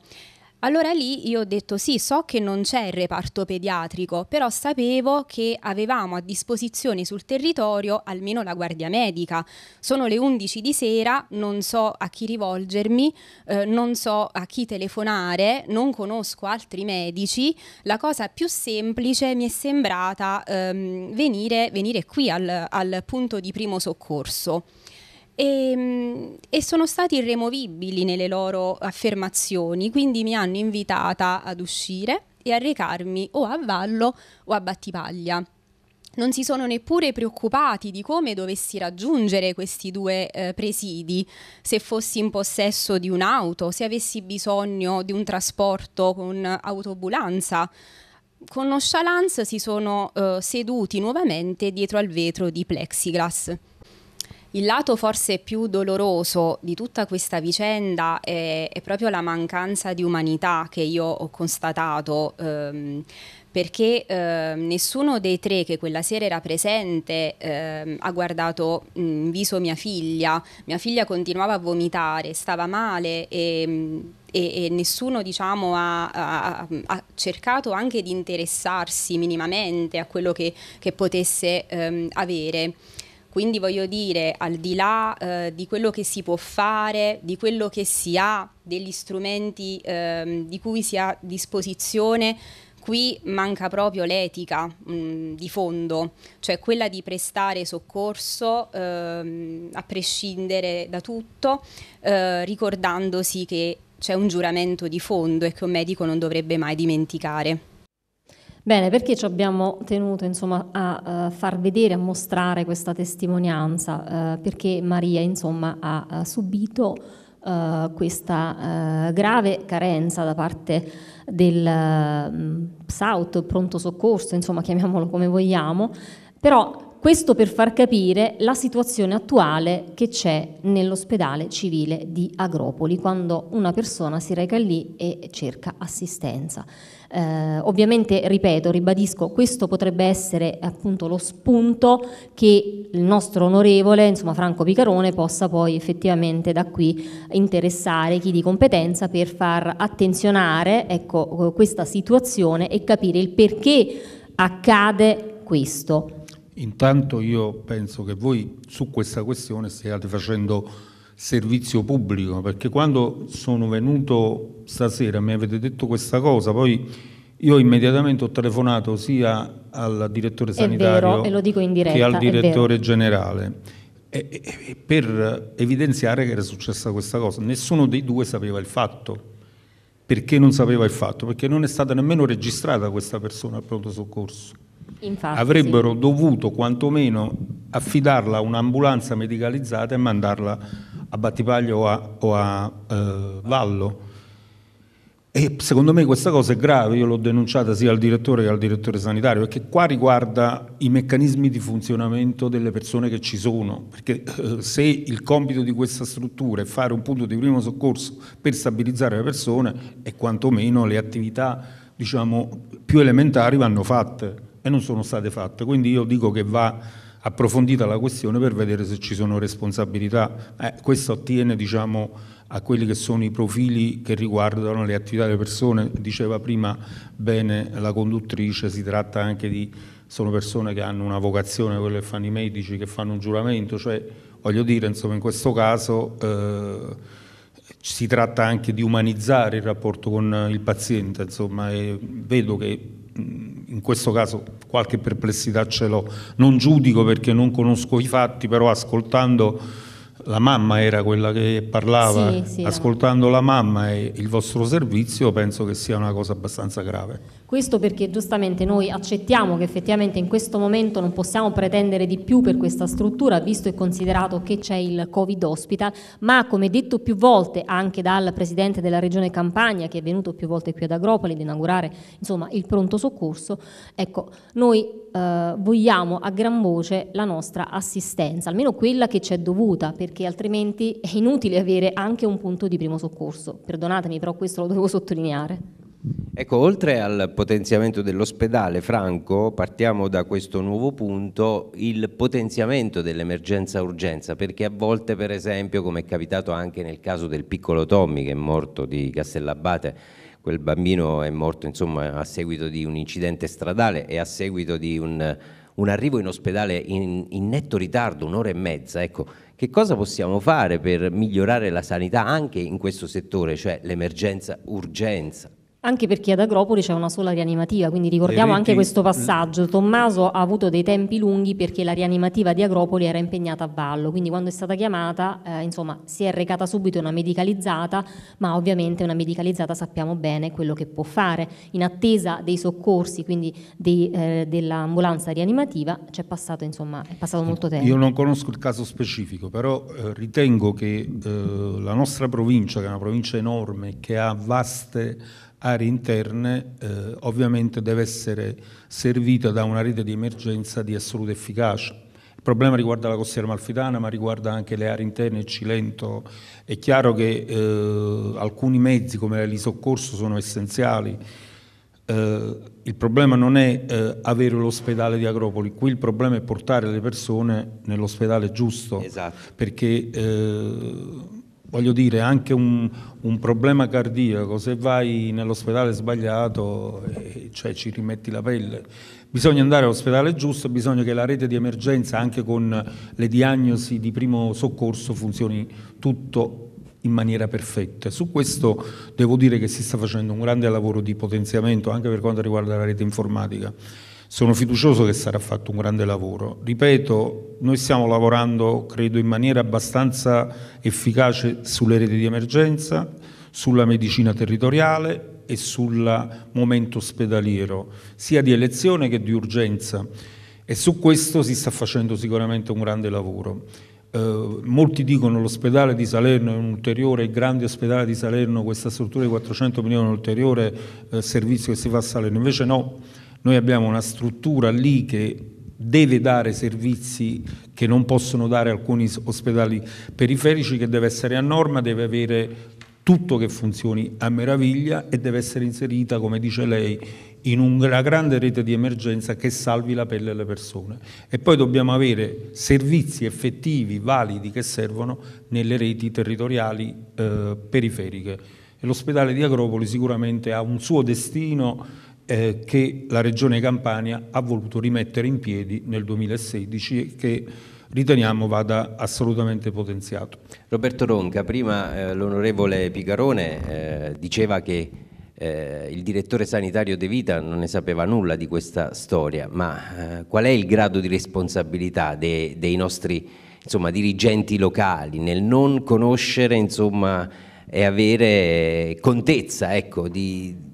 Allora lì io ho detto sì, so che non c'è il reparto pediatrico, però sapevo che avevamo a disposizione sul territorio almeno la guardia medica. Sono le 11 di sera, non so a chi rivolgermi, eh, non so a chi telefonare, non conosco altri medici. La cosa più semplice mi è sembrata ehm, venire, venire, qui al, al punto di primo soccorso. E, ehm, e, sono stati irremovibili nelle loro affermazioni, quindi mi hanno invitata ad uscire e a recarmi o a Vallo o a Battipaglia. Non si sono neppure preoccupati di come dovessi raggiungere questi due eh, presidi, se fossi in possesso di un'auto, se avessi bisogno di un trasporto con autobulanza. Con nonchalance si sono eh, seduti nuovamente dietro al vetro di plexiglass. Il lato forse più doloroso di tutta questa vicenda è, è proprio la mancanza di umanità che io ho constatato. Ehm, perché eh, nessuno dei tre che quella sera era presente eh, ha guardato mm, in viso mia figlia, mia figlia continuava a vomitare, stava male e, mm, e, e nessuno diciamo, ha, ha, ha, cercato anche di interessarsi minimamente a quello che, che potesse eh, avere. Quindi voglio dire, al di là eh, di quello che si può fare, di quello che si ha, degli strumenti eh, di cui si ha disposizione, qui manca proprio l'etica mh, mm, di fondo, cioè quella di prestare soccorso ehm, a prescindere da tutto, eh, ricordandosi che c'è un giuramento di fondo e che un medico non dovrebbe mai dimenticare. Bene, perché ci abbiamo tenuto insomma, a eh, far vedere, a mostrare questa testimonianza? Eh, perché Maria insomma, ha, eh, subito questa grave carenza da parte del mm, SAUT, pronto soccorso, insomma chiamiamolo come vogliamo, però questo per far capire la situazione attuale che c'è nell'ospedale civile di Agropoli, quando una persona si reca lì e cerca assistenza. Eh, ovviamente, ripeto, ribadisco, questo potrebbe essere appunto lo spunto che il nostro onorevole, insomma Franco Picarone, possa poi effettivamente da qui interessare chi di competenza per far attenzionare ecco, questa situazione e capire il perché accade questo. Intanto io penso che voi su questa questione stiate facendo servizio pubblico, perché quando sono venuto stasera mi avete detto questa cosa, poi io immediatamente ho telefonato sia al direttore sanitario vero, diretta, che al direttore generale e, e, per evidenziare che era successa questa cosa. Nessuno dei due sapeva il fatto. Perché non sapeva il fatto? Perché non è stata nemmeno registrata questa persona al pronto soccorso. Infatti, Avrebbero sì. dovuto quantomeno affidarla a un'ambulanza medicalizzata e mandarla a a Battipaglio o a, o a eh, Vallo. E secondo me questa cosa è grave, io l'ho denunciata sia al direttore che al direttore sanitario, perché qua riguarda i meccanismi di funzionamento delle persone che ci sono, perché eh, se il compito di questa struttura è fare un punto di primo soccorso per stabilizzare le persone, e quantomeno le attività diciamo, più elementari vanno fatte e non sono state fatte. Quindi io dico che va approfondita la questione per vedere se ci sono responsabilità. Eh, questo attiene diciamo, a quelli che sono i profili che riguardano le attività delle persone, diceva prima bene la conduttrice, si tratta anche di sono persone che hanno una vocazione, quelle che fanno i medici, che fanno un giuramento, cioè voglio dire, insomma, in questo caso eh, si tratta anche di umanizzare il rapporto con il paziente, insomma, e vedo che in questo caso qualche perplessità ce l'ho, non giudico perché non conosco i fatti, però ascoltando la mamma era quella che parlava, sì, sì, ascoltando la mamma e il vostro servizio penso che sia una cosa abbastanza grave. Questo perché giustamente noi accettiamo che effettivamente in questo momento non possiamo pretendere di più per questa struttura, visto e considerato che c'è il Covid Hospital, ma come detto più volte anche dal Presidente della Regione Campania, che è venuto più volte qui ad Agropoli ad inaugurare insomma, il pronto soccorso, ecco, noi eh, vogliamo a gran voce la nostra assistenza, almeno quella che ci è dovuta, perché altrimenti è inutile avere anche un punto di primo soccorso. Perdonatemi, però questo lo devo sottolineare. Ecco, oltre al potenziamento dell'ospedale Franco, partiamo da questo nuovo punto, il potenziamento dell'emergenza urgenza, perché a volte, per esempio, come è capitato anche nel caso del piccolo Tommy che è morto di Castellabate, quel bambino è morto insomma, a seguito di un incidente stradale e a seguito di un, un arrivo in ospedale in, in netto ritardo, un'ora e mezza. Ecco, che cosa possiamo fare per migliorare la sanità anche in questo settore, cioè l'emergenza urgenza? Anche perché ad Agropoli c'è una sola rianimativa, quindi ricordiamo eh, anche questo mm. passaggio. Tommaso ha avuto dei tempi lunghi perché la rianimativa di Agropoli era impegnata a Vallo, quindi quando è stata chiamata eh, insomma, si è recata subito una medicalizzata, ma ovviamente una medicalizzata sappiamo bene quello che può fare. In attesa dei soccorsi, quindi dei, eh, dell'ambulanza rianimativa, c'è passato, insomma, è passato molto tempo. Io non conosco il caso specifico, però eh, ritengo che eh, la nostra provincia, che è una provincia enorme, che ha vaste aree interne eh, ovviamente deve essere servita da una rete di emergenza di assoluta efficacia. Il problema riguarda la costiera malfitana ma riguarda anche le aree interne, il Cilento. È chiaro che eh, alcuni mezzi come l'elisoccorso sono essenziali. Eh, il problema non è eh, avere l'ospedale di Agropoli, qui il problema è portare le persone nell'ospedale giusto. Esatto. Perché eh, voglio dire, anche un, un, problema cardiaco, se vai nell'ospedale sbagliato, eh, cioè ci rimetti la pelle. Bisogna andare all'ospedale giusto, bisogna che la rete di emergenza, anche con le diagnosi di primo soccorso, funzioni tutto in maniera perfetta. Su questo devo dire che si sta facendo un grande lavoro di potenziamento anche per quanto riguarda la rete informatica. Sono fiducioso che sarà fatto un grande lavoro. Ripeto, noi stiamo lavorando, credo, in maniera abbastanza efficace sulle reti di emergenza, sulla medicina territoriale e sul momento ospedaliero, sia di elezione che di urgenza. E su questo si sta facendo sicuramente un grande lavoro. Eh, molti dicono che l'ospedale di Salerno è un ulteriore, il grande ospedale di Salerno, questa struttura di 400 milioni è un ulteriore eh, servizio che si fa a Salerno, invece no, noi abbiamo una struttura lì che deve dare servizi che non possono dare alcuni ospedali periferici, che deve essere a norma, deve avere tutto che funzioni a meraviglia e deve essere inserita, come dice lei, in una grande rete di emergenza che salvi la pelle alle persone. E poi dobbiamo avere servizi effettivi, validi, che servono nelle reti territoriali eh, periferiche. l'ospedale di Agropoli sicuramente ha un suo destino eh, che la Regione Campania ha voluto rimettere in piedi nel 2016 e che riteniamo vada assolutamente potenziato. Roberto Ronca, prima eh, l'onorevole Picarone eh, diceva che eh, il direttore sanitario De Vita non ne sapeva nulla di questa storia, ma eh, qual è il grado di responsabilità de dei nostri insomma, dirigenti locali nel non conoscere insomma, e avere contezza ecco, di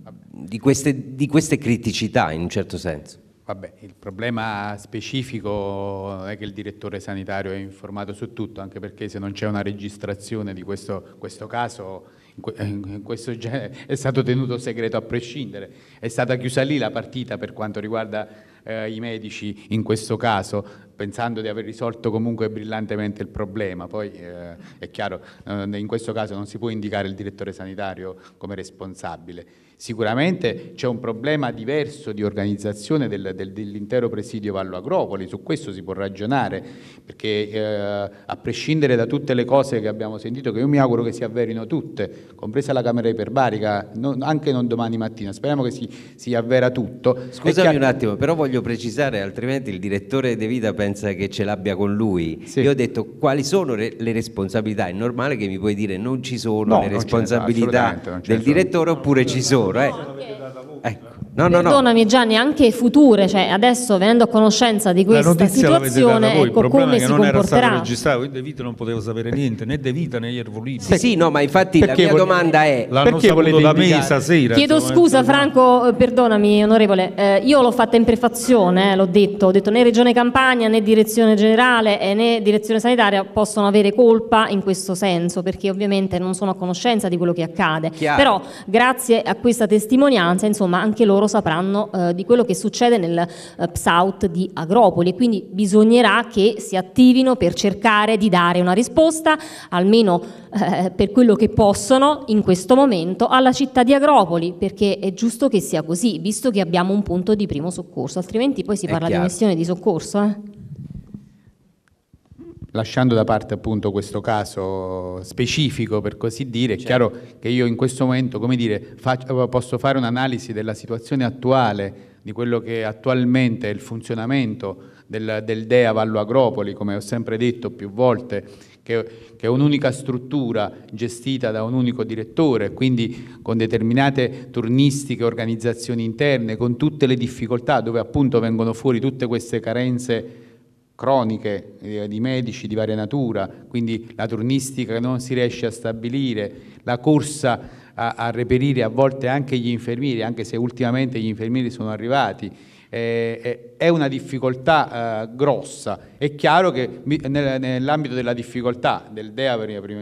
di, queste, di queste criticità in un certo senso. Vabbè, il problema specifico è che il direttore sanitario è informato su tutto, anche perché se non c'è una registrazione di questo, questo caso, in questo genere, è stato tenuto segreto a prescindere. È stata chiusa lì la partita per quanto riguarda eh, i medici in questo caso, pensando di aver risolto comunque brillantemente il problema. Poi eh, è chiaro, eh, in questo caso non si può indicare il direttore sanitario come responsabile. Sicuramente c'è un problema diverso di organizzazione del, del, dell'intero presidio Vallo Agropoli, su questo si può ragionare, perché eh, a prescindere da tutte le cose che abbiamo sentito, che io mi auguro che si avverino tutte, compresa la Camera iperbarica, non, anche non domani mattina, speriamo che si, si avvera tutto. Scusami che... un attimo, però voglio precisare, altrimenti il direttore De Vita pensa che ce l'abbia con lui. Sì. Io ho detto quali sono le responsabilità, è normale che mi puoi dire non ci sono no, le responsabilità del direttore oppure ci sono loro. Eh. Ecco. No, no, no. Perdonami Gianni, anche future, cioè adesso venendo a conoscenza di questa situazione, voi, ecco, come si non comporterà? Era stato io De Vita non potevo sapere niente, né De Vita né Iervolini. Sì, sì, no, ma infatti perché la mia domanda è perché volete da me stasera? Chiedo insomma, eh, scusa Franco, eh, perdonami onorevole, eh, io l'ho fatta in prefazione, eh, l'ho detto, ho detto né Regione Campania né Direzione Generale eh, né Direzione Sanitaria possono avere colpa in questo senso, perché ovviamente non sono a conoscenza di quello che accade. Chiaro. Però grazie a questa testimonianza, insomma, anche loro loro sapranno eh, di quello che succede nel eh, PSAUT di Agropoli e quindi bisognerà che si attivino per cercare di dare una risposta, almeno eh, per quello che possono in questo momento, alla città di Agropoli, perché è giusto che sia così, visto che abbiamo un punto di primo soccorso, altrimenti poi si parla di missione di soccorso. Eh lasciando da parte appunto questo caso specifico per così dire, certo. è chiaro che io in questo momento come dire, faccio, posso fare un'analisi della situazione attuale, di quello che attualmente è il funzionamento del, del DEA Vallo Agropoli, come ho sempre detto più volte, che, è un'unica struttura gestita da un unico direttore, quindi con determinate turnistiche, organizzazioni interne, con tutte le difficoltà, dove appunto vengono fuori tutte queste carenze croniche eh, di medici di varia natura, quindi la turnistica che non si riesce a stabilire, la corsa a, a reperire a volte anche gli infermieri, anche se ultimamente gli infermieri sono arrivati, eh, è una difficoltà eh, grossa. È chiaro che nell'ambito della difficoltà del DEA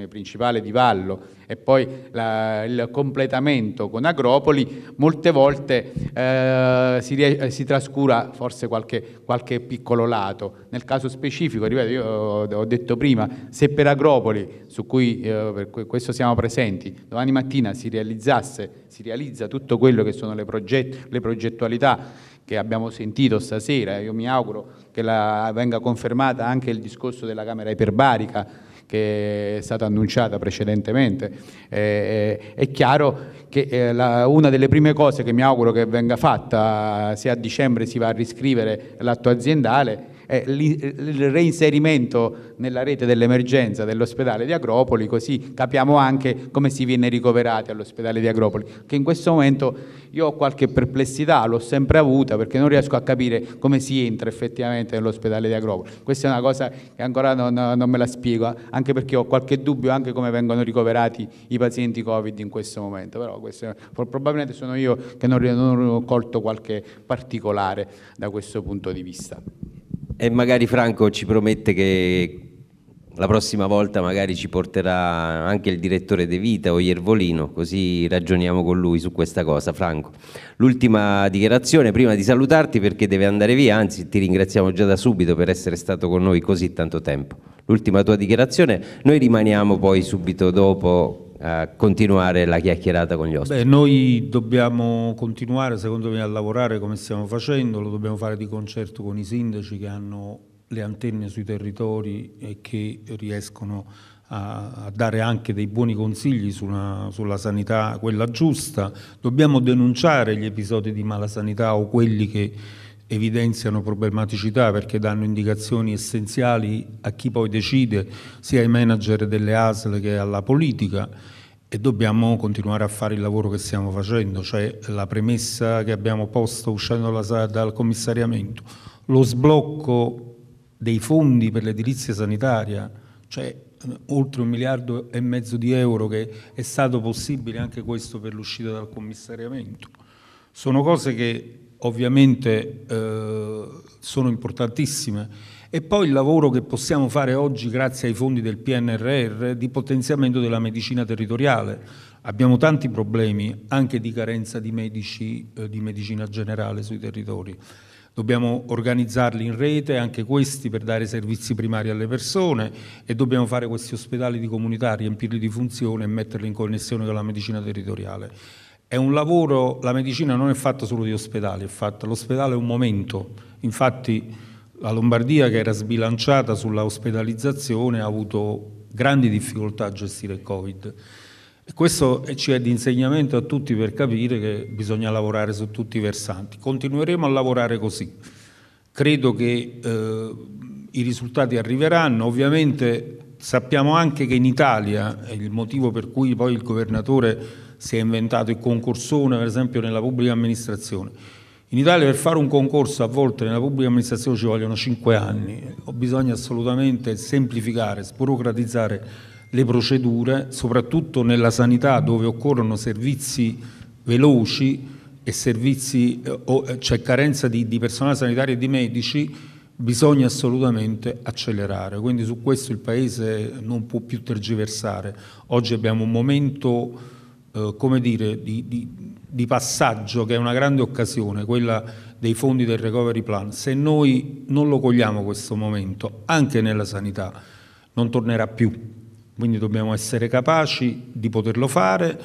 principale di Vallo e poi la, il completamento con Agropoli, molte volte eh, si, si, trascura forse qualche, qualche, piccolo lato. Nel caso specifico, ripeto, io ho detto prima, se per Agropoli, su cui eh, per questo siamo presenti, domani mattina si realizzasse, si realizza tutto quello che sono le, proget le progettualità che abbiamo sentito stasera, io mi auguro che la, venga confermata anche il discorso della Camera iperbarica che è stata annunciata precedentemente, eh, eh è chiaro che eh, la, una delle prime cose che mi auguro che venga fatta, eh, se a dicembre si va a riscrivere l'atto aziendale, è eh, il reinserimento nella rete dell'emergenza dell'ospedale di Agropoli, così capiamo anche come si viene ricoverati all'ospedale di Agropoli, che in questo momento io ho qualche perplessità, l'ho sempre avuta perché non riesco a capire come si entra effettivamente nell'ospedale di Agropoli. Questa è una cosa che ancora non, non me la spiego, anche perché ho qualche dubbio anche come vengono ricoverati i pazienti Covid in questo momento, però questo, probabilmente sono io che non, non ho colto qualche particolare da questo punto di vista. E magari Franco ci promette che la prossima volta magari ci porterà anche il direttore De Vita o Iervolino, così ragioniamo con lui su questa cosa. Franco, l'ultima dichiarazione prima di salutarti perché deve andare via, anzi ti ringraziamo già da subito per essere stato con noi così tanto tempo. L'ultima tua dichiarazione, noi rimaniamo poi subito dopo continuare la chiacchierata con gli ospiti. Beh, noi dobbiamo continuare, secondo me, a lavorare come stiamo facendo, lo dobbiamo fare di concerto con i sindaci che hanno le antenne sui territori e che riescono a, dare anche dei buoni consigli sulla, sulla, sanità, quella giusta. Dobbiamo denunciare gli episodi di malasanità o quelli che evidenziano problematicità perché danno indicazioni essenziali a chi poi decide, sia ai manager delle ASL che alla politica e dobbiamo continuare a fare il lavoro che stiamo facendo, cioè la premessa che abbiamo posto uscendo dal commissariamento, lo sblocco dei fondi per l'edilizia sanitaria, cioè eh, oltre un miliardo e mezzo di euro che è stato possibile anche questo per l'uscita dal commissariamento. Sono cose che ovviamente eh, sono importantissime e poi il lavoro che possiamo fare oggi grazie ai fondi del PNRR di potenziamento della medicina territoriale. Abbiamo tanti problemi anche di carenza di medici eh, di medicina generale sui territori. Dobbiamo organizzarli in rete, anche questi, per dare servizi primari alle persone e dobbiamo fare questi ospedali di comunità, riempirli di funzione e metterli in connessione con la medicina territoriale. È un lavoro, la medicina non è fatta solo di ospedali, è fatta, l'ospedale è un momento, infatti la Lombardia, che era sbilanciata sulla ospedalizzazione, ha avuto grandi difficoltà a gestire il Covid. E questo ci è di insegnamento a tutti per capire che bisogna lavorare su tutti i versanti. Continueremo a lavorare così. Credo che eh, i risultati arriveranno. Ovviamente sappiamo anche che in Italia, il motivo per cui poi il governatore si è inventato il concorsone, per esempio nella pubblica amministrazione, in Italia per fare un concorso a volte nella pubblica amministrazione ci vogliono 5 anni, bisogna assolutamente semplificare, sburocratizzare le procedure, soprattutto nella sanità dove occorrono servizi veloci e servizi, eh, eh, c'è cioè carenza di, di personale sanitario e di medici, bisogna assolutamente accelerare. Quindi su questo il Paese non può più tergiversare. Oggi abbiamo un momento, eh, come dire, di, di di passaggio che è una grande occasione, quella dei fondi del recovery plan, se noi non lo cogliamo questo momento, anche nella sanità, non tornerà più. Quindi dobbiamo essere capaci di poterlo fare.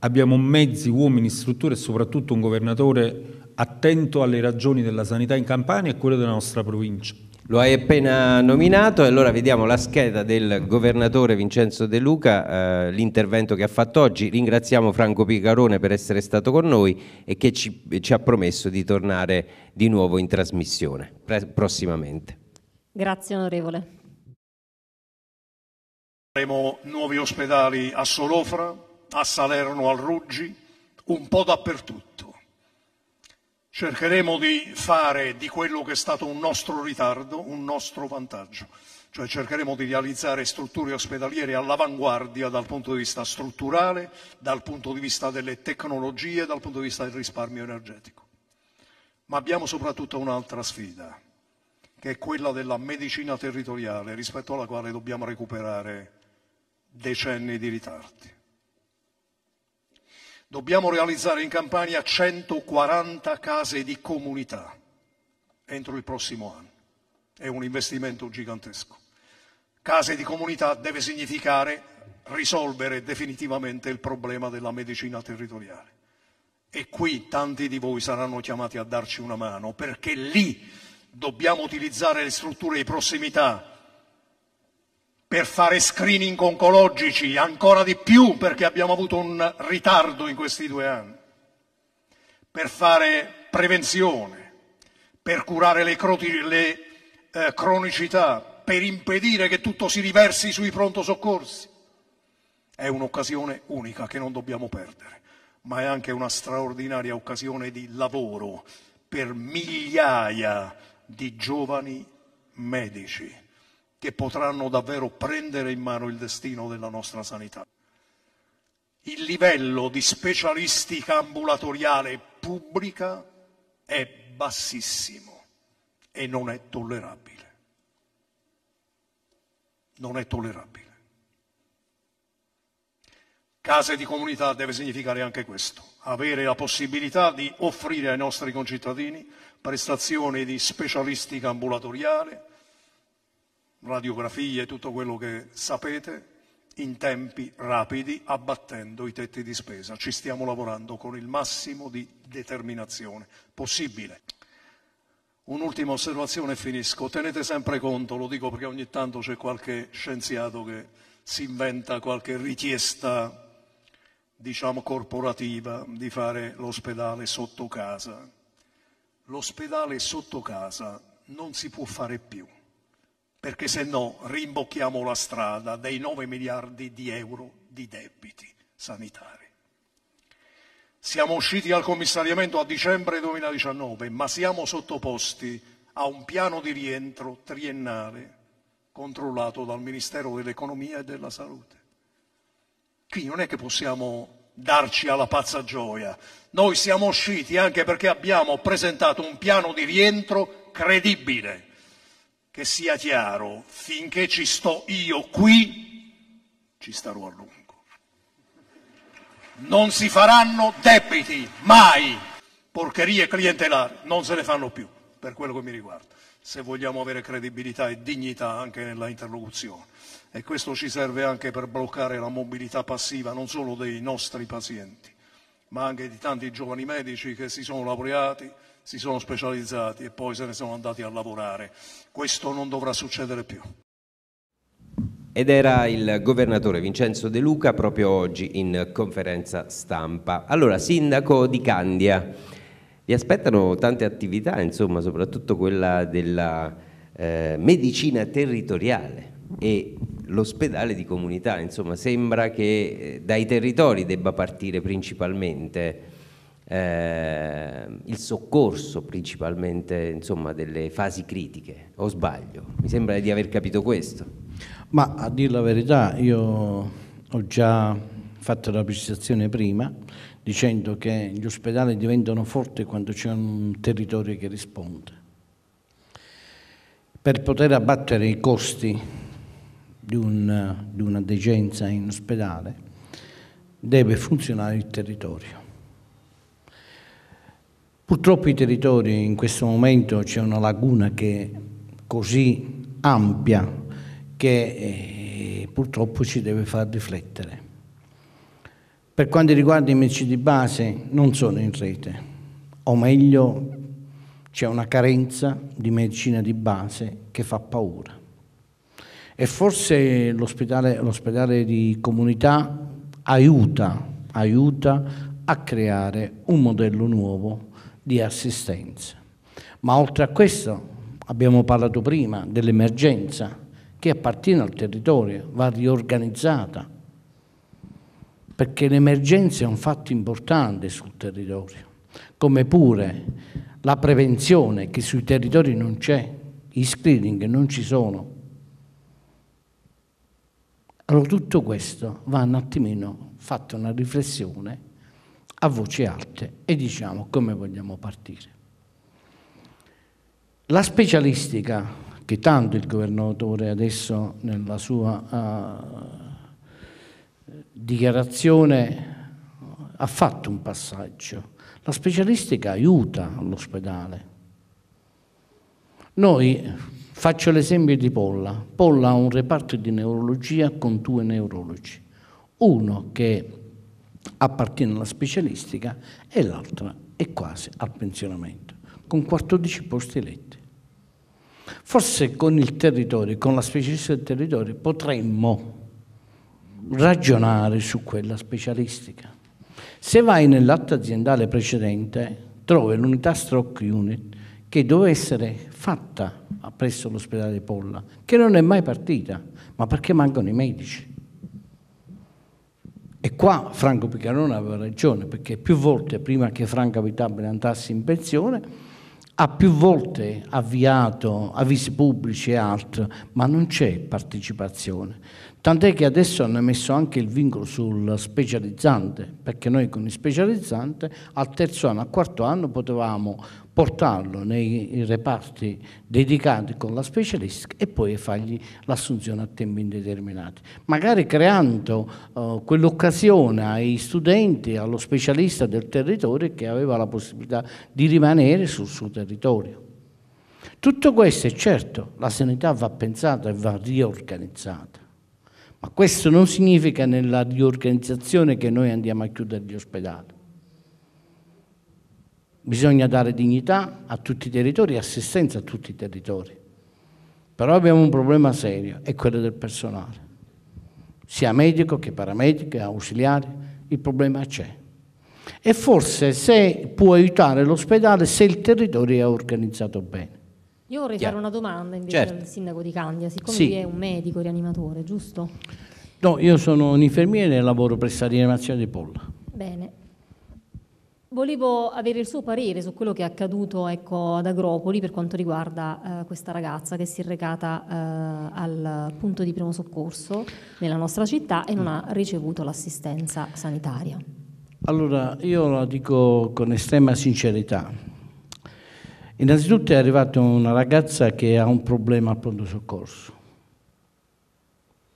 Abbiamo mezzi, uomini, strutture e soprattutto un governatore attento alle ragioni della sanità in Campania e quelle della nostra provincia. Lo hai appena nominato e allora vediamo la scheda del governatore Vincenzo De Luca, eh, l'intervento che ha fatto oggi. Ringraziamo Franco Picarone per essere stato con noi e che ci, ci ha promesso di tornare di nuovo in trasmissione prossimamente. Grazie onorevole. Avremo nuovi ospedali a Solofra, a Salerno, al Ruggi, un po' dappertutto cercheremo di fare di quello che è stato un nostro ritardo un nostro vantaggio, cioè cercheremo di realizzare strutture ospedaliere all'avanguardia dal punto di vista strutturale, dal punto di vista delle tecnologie, dal punto di vista del risparmio energetico. Ma abbiamo soprattutto un'altra sfida, che è quella della medicina territoriale, rispetto alla quale dobbiamo recuperare decenni di ritardi. Dobbiamo realizzare in Campania 140 case di comunità entro il prossimo anno. È un investimento gigantesco. Case di comunità deve significare risolvere definitivamente il problema della medicina territoriale. E qui tanti di voi saranno chiamati a darci una mano, perché lì dobbiamo utilizzare le strutture di prossimità per fare screening oncologici, ancora di più perché abbiamo avuto un ritardo in questi due anni, per fare prevenzione, per curare le, le eh, cronicità, per impedire che tutto si riversi sui pronto soccorsi. È un'occasione unica che non dobbiamo perdere, ma è anche una straordinaria occasione di lavoro per migliaia di giovani medici che potranno davvero prendere in mano il destino della nostra sanità. Il livello di specialistica ambulatoriale pubblica è bassissimo e non è tollerabile. Non è tollerabile. Case di comunità deve significare anche questo, avere la possibilità di offrire ai nostri concittadini prestazioni di specialistica ambulatoriale, radiografie, tutto quello che sapete, in tempi rapidi, abbattendo i tetti di spesa. Ci stiamo lavorando con il massimo di determinazione possibile. Un'ultima osservazione e finisco. Tenete sempre conto, lo dico perché ogni tanto c'è qualche scienziato che si inventa qualche richiesta diciamo corporativa di fare l'ospedale sotto casa. L'ospedale sotto casa non si può fare più perché se no rimbocchiamo la strada dei 9 miliardi di euro di debiti sanitari. Siamo usciti al commissariamento a dicembre 2019, ma siamo sottoposti a un piano di rientro triennale controllato dal Ministero dell'Economia e della Salute. Qui non è che possiamo darci alla pazza gioia, noi siamo usciti anche perché abbiamo presentato un piano di rientro credibile che sia chiaro, finché ci sto io qui, ci starò a lungo. Non si faranno debiti, mai. Porcherie clientelari non se ne fanno più, per quello che mi riguarda, se vogliamo avere credibilità e dignità anche nella interlocuzione. E questo ci serve anche per bloccare la mobilità passiva non solo dei nostri pazienti, ma anche di tanti giovani medici che si sono laureati, si sono specializzati e poi se ne sono andati a lavorare. Questo non dovrà succedere più. Ed era il governatore Vincenzo De Luca proprio oggi in conferenza stampa. Allora, sindaco di Candia, vi aspettano tante attività, insomma, soprattutto quella della eh, medicina territoriale e l'ospedale di comunità, insomma, sembra che eh, dai territori debba partire principalmente eh, il soccorso principalmente insomma, delle fasi critiche, o sbaglio? Mi sembra di aver capito questo. Ma a dire la verità io ho già fatto la precisazione prima dicendo che gli ospedali diventano forti quando c'è un territorio che risponde. Per poter abbattere i costi di, un, di una degenza in ospedale deve funzionare il territorio Purtroppo i territori in questo momento c'è una laguna che è così ampia che eh, purtroppo ci deve far riflettere. Per quanto riguarda i medici di base non sono in rete, o meglio c'è una carenza di medicina di base che fa paura. E forse l'ospedale, di comunità aiuta, aiuta a creare un modello nuovo di assistenza. Ma oltre a questo abbiamo parlato prima dell'emergenza che appartiene al territorio, va riorganizzata, perché l'emergenza è un fatto importante sul territorio, come pure la prevenzione che sui territori non c'è, i screening non ci sono. Allora tutto questo va un attimino fatta una riflessione a voce alta e diciamo come vogliamo partire. La specialistica che tanto il governatore adesso nella sua uh, dichiarazione eh, ha fatto un passaggio, la specialistica aiuta l'ospedale. Noi, eh, faccio l'esempio di Polla, Polla ha un reparto di neurologia con due neurologi, uno che è appartiene alla specialistica e l'altra è quasi al pensionamento, con 14 posti eletti. Forse con il territorio, con la specialistica del territorio, potremmo ragionare su quella specialistica. Se vai nell'atto aziendale precedente, trovi l'unità stroke unit che doveva essere fatta presso l'ospedale di Polla, che non è mai partita, ma perché mancano i medici. E qua Franco Piccarone aveva ragione, perché più volte, prima che Franco Abitabile andasse in pensione, ha più volte avviato avvisi pubblici e altro, ma non c'è partecipazione. Tant'è che adesso hanno messo anche il vincolo sul specializzante, perché noi con il specializzante al terzo anno, al quarto anno potevamo portarlo nei reparti dedicati con la specialistica e poi fargli l'assunzione a tempi indeterminati. Magari creando eh, quell'occasione ai studenti, allo specialista del territorio che aveva la possibilità di rimanere sul suo territorio. Tutto questo è certo, la sanità va pensata e va riorganizzata. Ma questo non significa nella riorganizzazione che noi andiamo a chiudere gli ospedali. Bisogna dare dignità a tutti i territori, e assistenza a tutti i territori. Però abbiamo un problema serio, è quello del personale. Sia medico che paramedico, ausiliari, il problema c'è. E forse se può aiutare l'ospedale se il territorio è organizzato bene. Io vorrei Chiaro. fare una domanda invece certo. al sindaco di Candia, siccome sì. è un medico rianimatore, giusto? No, io sono un infermiere e lavoro presso la rianimazione di Polla. Bene. Volevo avere il suo parere su quello che è accaduto ecco, ad Agropoli per quanto riguarda eh, questa ragazza che si è recata eh, al punto di primo soccorso nella nostra città e non ha ricevuto l'assistenza sanitaria. Allora, io lo dico con estrema sincerità Innanzitutto è arrivata una ragazza che ha un problema al pronto soccorso.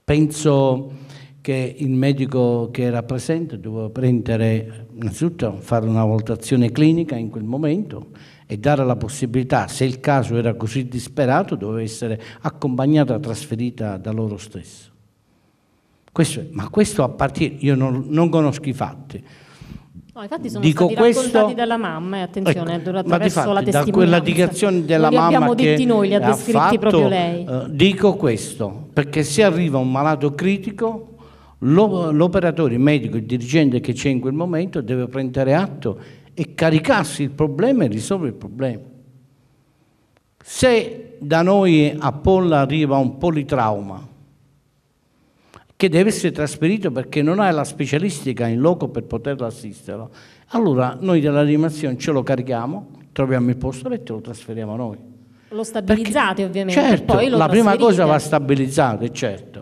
Penso che il medico che era presente doveva prendere, innanzitutto fare una valutazione clinica in quel momento e dare la possibilità, se il caso era così disperato, doveva essere accompagnata, trasferita da loro stesso. Questo, ma questo a partire, io non, non conosco i fatti, No, infatti sono Dico stati questo, dalla mamma e eh, attenzione, ecco, attraverso ma difatti, la da quella dichiarazione della non mamma abbiamo detti noi, li ha descritti fatto, proprio eh, lei. Eh, dico questo, perché se arriva un malato critico l'operatore medico, il dirigente che c'è in quel momento deve prendere atto e caricarsi il problema e risolvere il problema. Se da noi a Polla arriva un politrauma, che deve essere trasferito perché non hai la specialistica in loco per poterlo assistere. Allora noi della rianimazione ce lo carichiamo, troviamo il posto e te lo trasferiamo noi. Lo stabilizzate perché, ovviamente. Certo, la prima cosa va stabilizzata, certo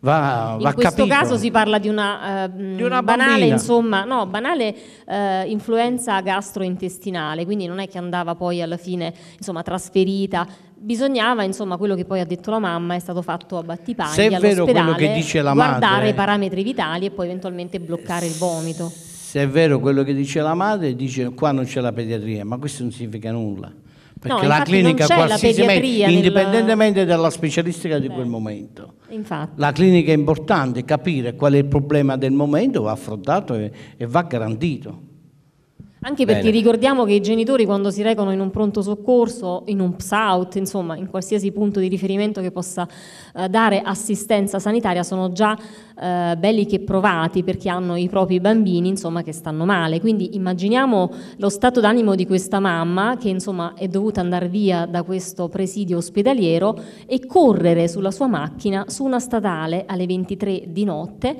va, va In questo caso si parla di una, eh, di una banale, insomma, no, banale eh, influenza gastrointestinale, quindi non è che andava poi alla fine insomma, trasferita bisognava, insomma, quello che poi ha detto la mamma è stato fatto a battipaglia Se è vero quello che dice la guardare madre, i parametri vitali e poi eventualmente bloccare il vomito. Se è vero quello che dice la madre, dice qua non c'è la pediatria, ma questo non significa nulla perché no, la clinica qualsiasi medico, indipendentemente nella... dalla specialistica di Beh, quel momento. Infatti. La clinica è importante, capire qual è il problema del momento va affrontato e, e va garantito. Anche perché Bene. ricordiamo che i genitori quando si recano in un pronto soccorso, in un PSAUT, insomma in qualsiasi punto di riferimento che possa eh, dare assistenza sanitaria sono già eh, belli che provati perché hanno i propri bambini insomma, che stanno male. Quindi immaginiamo lo stato d'animo di questa mamma che insomma, è dovuta andare via da questo presidio ospedaliero e correre sulla sua macchina su una statale alle 23 di notte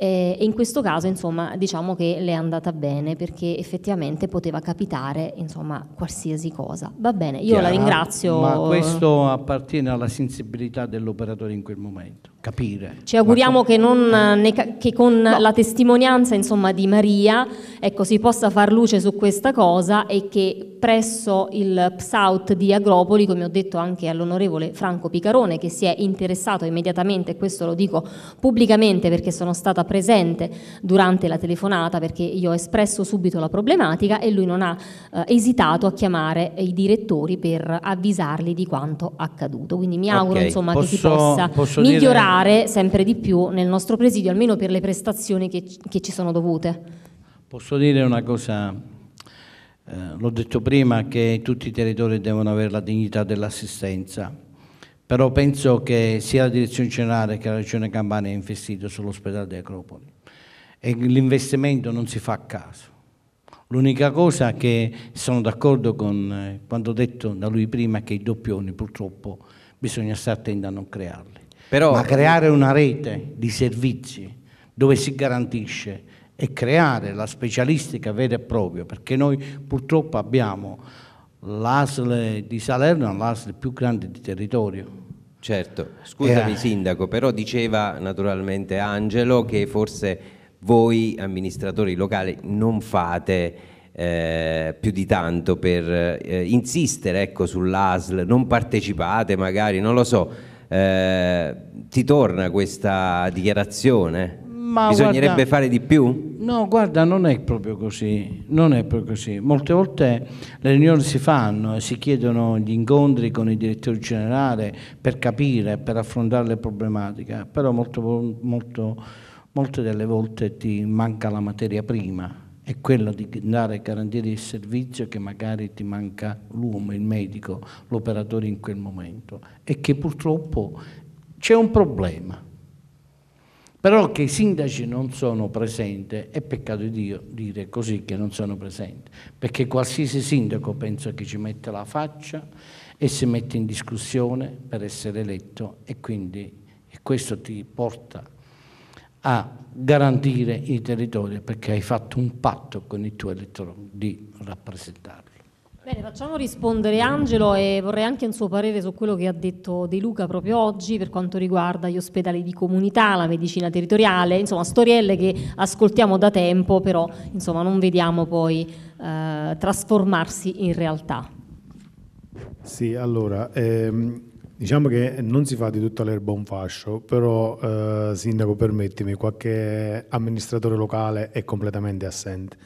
eh, e in questo caso, insomma, diciamo che le è andata bene perché effettivamente poteva capitare, insomma, qualsiasi cosa. Va bene, io Chiara, la ringrazio. Ma questo appartiene alla sensibilità dell'operatore in quel momento, capire. Ci auguriamo che, non, eh. Eh, che, con no. la testimonianza, insomma, di Maria, ecco, si possa far luce su questa cosa e che presso il PSAUT di Agropoli, come ho detto anche all'onorevole Franco Picarone, che si è interessato immediatamente, e questo lo dico pubblicamente perché sono stata presente durante la telefonata perché io ho espresso subito la problematica e lui non ha eh, esitato a chiamare i direttori per avvisarli di quanto accaduto. Quindi mi auguro okay. insomma, posso, che si possa migliorare dire... sempre di più nel nostro presidio, almeno per le prestazioni che, che ci sono dovute. Posso dire una cosa, eh, l'ho detto prima, che tutti i territori devono avere la dignità dell'assistenza però penso che sia la direzione generale che la regione Campania ha investito sull'ospedale di Acropoli e l'investimento non si fa a caso. L'unica cosa che sono d'accordo con eh, quanto detto da lui prima è che i doppioni purtroppo bisogna stare attenti a non crearli, però... ma creare una rete di servizi dove si garantisce e creare la specialistica vera e propria, perché noi purtroppo abbiamo l'ASL di Salerno è l'ASL più grande di territorio. Certo, scusami eh, Sindaco, però diceva naturalmente Angelo che forse voi amministratori locali non fate eh, più di tanto per eh, insistere ecco, sull'ASL, non partecipate magari, non lo so, eh, ti torna questa dichiarazione? Ma Bisognerebbe guarda, fare di più? No, guarda, non è proprio così, non è proprio così. Molte volte le riunioni si fanno e si chiedono gli incontri con il direttore generale per capire, per affrontare le problematiche, però molto, molto, molte delle volte ti manca la materia prima è quello di andare a garantire il servizio che magari ti manca l'uomo, il medico, l'operatore in quel momento e che purtroppo c'è un problema però che i sindaci non sono presenti, è peccato di Dio dire così che non sono presenti, perché qualsiasi sindaco penso che ci metta la faccia e si mette in discussione per essere eletto e quindi e questo ti porta a garantire i territori perché hai fatto un patto con il tuo elettorato di rappresentarlo. Bene, facciamo rispondere Angelo e vorrei anche un suo parere su quello che ha detto De Luca proprio oggi per quanto riguarda gli ospedali di comunità, la medicina territoriale, insomma storielle che ascoltiamo da tempo però insomma, non vediamo poi eh, trasformarsi in realtà. Sì, allora, ehm, diciamo che non si fa di tutta l'erba un fascio, però eh, Sindaco permettimi, qualche amministratore locale è completamente assente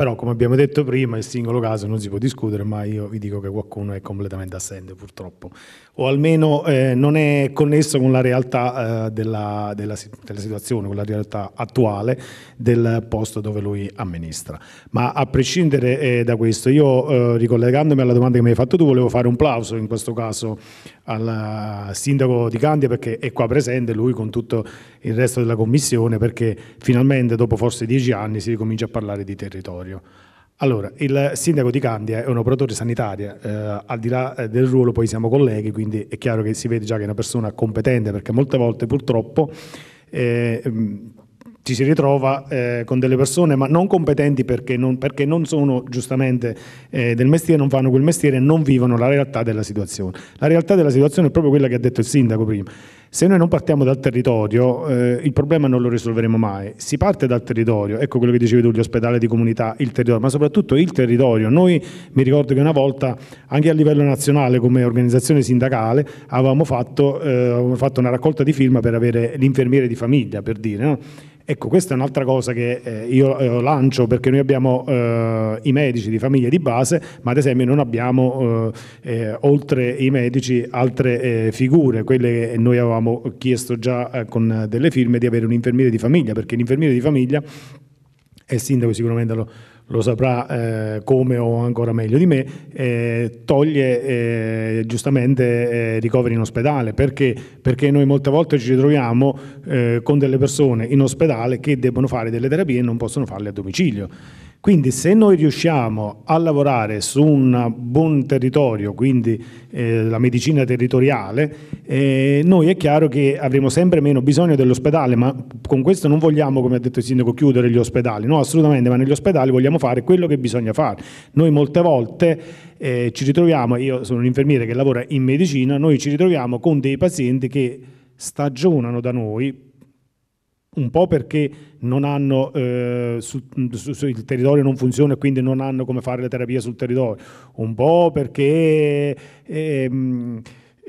però, come abbiamo detto prima, il singolo caso non si può discutere, ma io vi dico che qualcuno è completamente assente, purtroppo. O almeno eh, non è connesso con la realtà eh, della, della, della, situazione, con la realtà attuale del posto dove lui amministra. Ma a prescindere eh, da questo, io eh, ricollegandomi alla domanda che mi hai fatto tu, volevo fare un plauso in questo caso al eh, sindaco di Candia perché è qua presente lui con tutto il resto della commissione perché finalmente dopo forse dieci anni si ricomincia a parlare di territorio sanitario. Allora, il sindaco di Candia è un operatore sanitario, eh, al di là eh, del ruolo poi siamo colleghi, quindi è chiaro che si vede già che è una persona competente perché molte volte purtroppo eh, ci si ritrova eh, con delle persone ma non competenti perché non, perché non sono giustamente eh, del mestiere, non fanno quel mestiere e non vivono la realtà della situazione. La realtà della situazione è proprio quella che ha detto il sindaco prima. Se noi non partiamo dal territorio eh, il problema non lo risolveremo mai. Si parte dal territorio, ecco quello che dicevi tu, gli ospedali di comunità, il territorio, ma soprattutto il territorio. Noi mi ricordo che una volta anche a livello nazionale come organizzazione sindacale avevamo fatto, eh, avevamo fatto una raccolta di firma per avere l'infermiere di famiglia, per dire. No? Ecco, questa è un'altra cosa che eh, io, io eh, lancio perché noi abbiamo eh, i medici di famiglia di base, ma ad esempio non abbiamo eh, eh oltre i medici altre eh, figure, quelle che noi avevamo chiesto già con delle firme di avere un infermiere di famiglia, perché l'infermiere di famiglia e il sindaco sicuramente lo, lo saprà eh, come o ancora meglio di me, eh, toglie eh, giustamente eh, ricoveri in ospedale. Perché? Perché noi molte volte ci ritroviamo eh, con delle persone in ospedale che debbono fare delle terapie e non possono farle a domicilio. Quindi se noi riusciamo a lavorare su un buon territorio, quindi eh, la medicina territoriale, eh, noi è chiaro che avremo sempre meno bisogno dell'ospedale, ma con questo non vogliamo, come ha detto il sindaco, chiudere gli ospedali, no assolutamente, ma negli ospedali vogliamo fare quello che bisogna fare. Noi molte volte eh, ci ritroviamo, io sono un infermiere che lavora in medicina, noi ci ritroviamo con dei pazienti che stagionano da noi un po' perché hanno, eh, su, su, su, il territorio non funziona e quindi non hanno come fare le terapie sul territorio, un po' perché eh,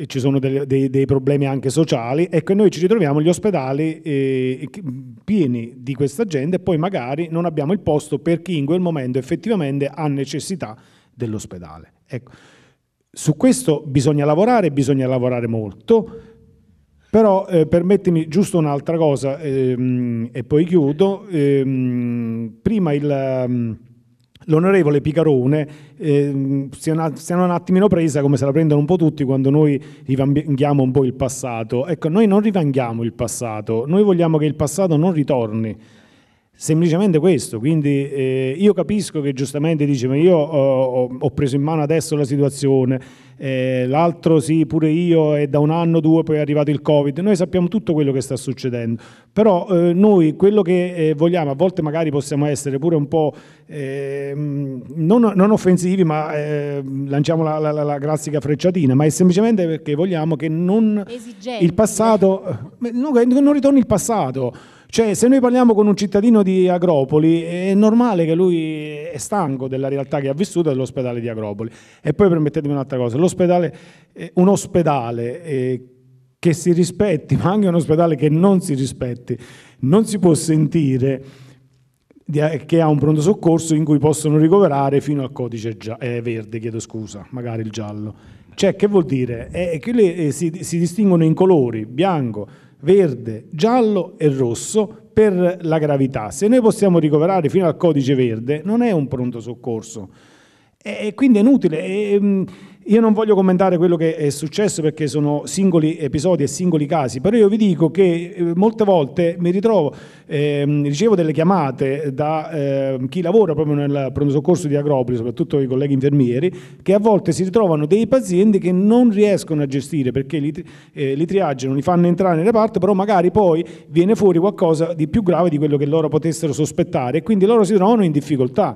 ci sono dei, dei, dei, problemi anche sociali, ecco noi ci ritroviamo gli ospedali eh, pieni di questa gente e poi magari non abbiamo il posto per chi in quel momento effettivamente ha necessità dell'ospedale. Ecco. Su questo bisogna lavorare, bisogna lavorare molto però eh, permettimi giusto un'altra cosa ehm, e poi chiudo. Ehm, prima il... Ehm, l'onorevole Picarone eh, si si è un attimino presa come se la prendono un po' tutti quando noi rivanghiamo un po' il passato. Ecco, noi non rivanghiamo il passato, noi vogliamo che il passato non ritorni. Semplicemente questo, quindi eh, io capisco che giustamente dice ma io ho, ho preso in mano adesso la situazione, eh, l'altro sì pure io e da un anno o due poi è arrivato il Covid, noi sappiamo tutto quello che sta succedendo, però eh, noi quello che eh, vogliamo, a volte magari possiamo essere pure un po' eh, non, non, offensivi ma eh, lanciamo la, la, la, classica frecciatina, ma è semplicemente perché vogliamo che non Esigenti. il passato, non, non ritorni il passato. Cioè, se noi parliamo con un cittadino di Agropoli, è normale che lui è stanco della realtà che ha vissuto dell'ospedale di Agropoli. E poi permettetemi un'altra cosa, eh, un ospedale eh, che si rispetti, ma anche un ospedale che non si rispetti, non si può sentire eh, che ha un pronto soccorso in cui possono ricoverare fino al codice eh, verde, chiedo scusa, magari il giallo. Cioè, che vuol dire? Eh, che le, eh, si, si distinguono in colori, bianco, verde, giallo e rosso per la gravità. Se noi possiamo ricoverare fino al codice verde, non è un pronto soccorso. E quindi è inutile. E, mm, io non voglio commentare quello che è successo perché sono singoli episodi e singoli casi, però io vi dico che eh, molte volte mi ritrovo, eh, ricevo delle chiamate da eh, chi lavora proprio nel pronto soccorso di Agropoli, soprattutto i colleghi infermieri, che a volte si ritrovano dei pazienti che non riescono a gestire perché li, eh, li triaggiano, li fanno entrare nelle parti, però magari poi viene fuori qualcosa di più grave di quello che loro potessero sospettare e quindi loro si trovano in difficoltà.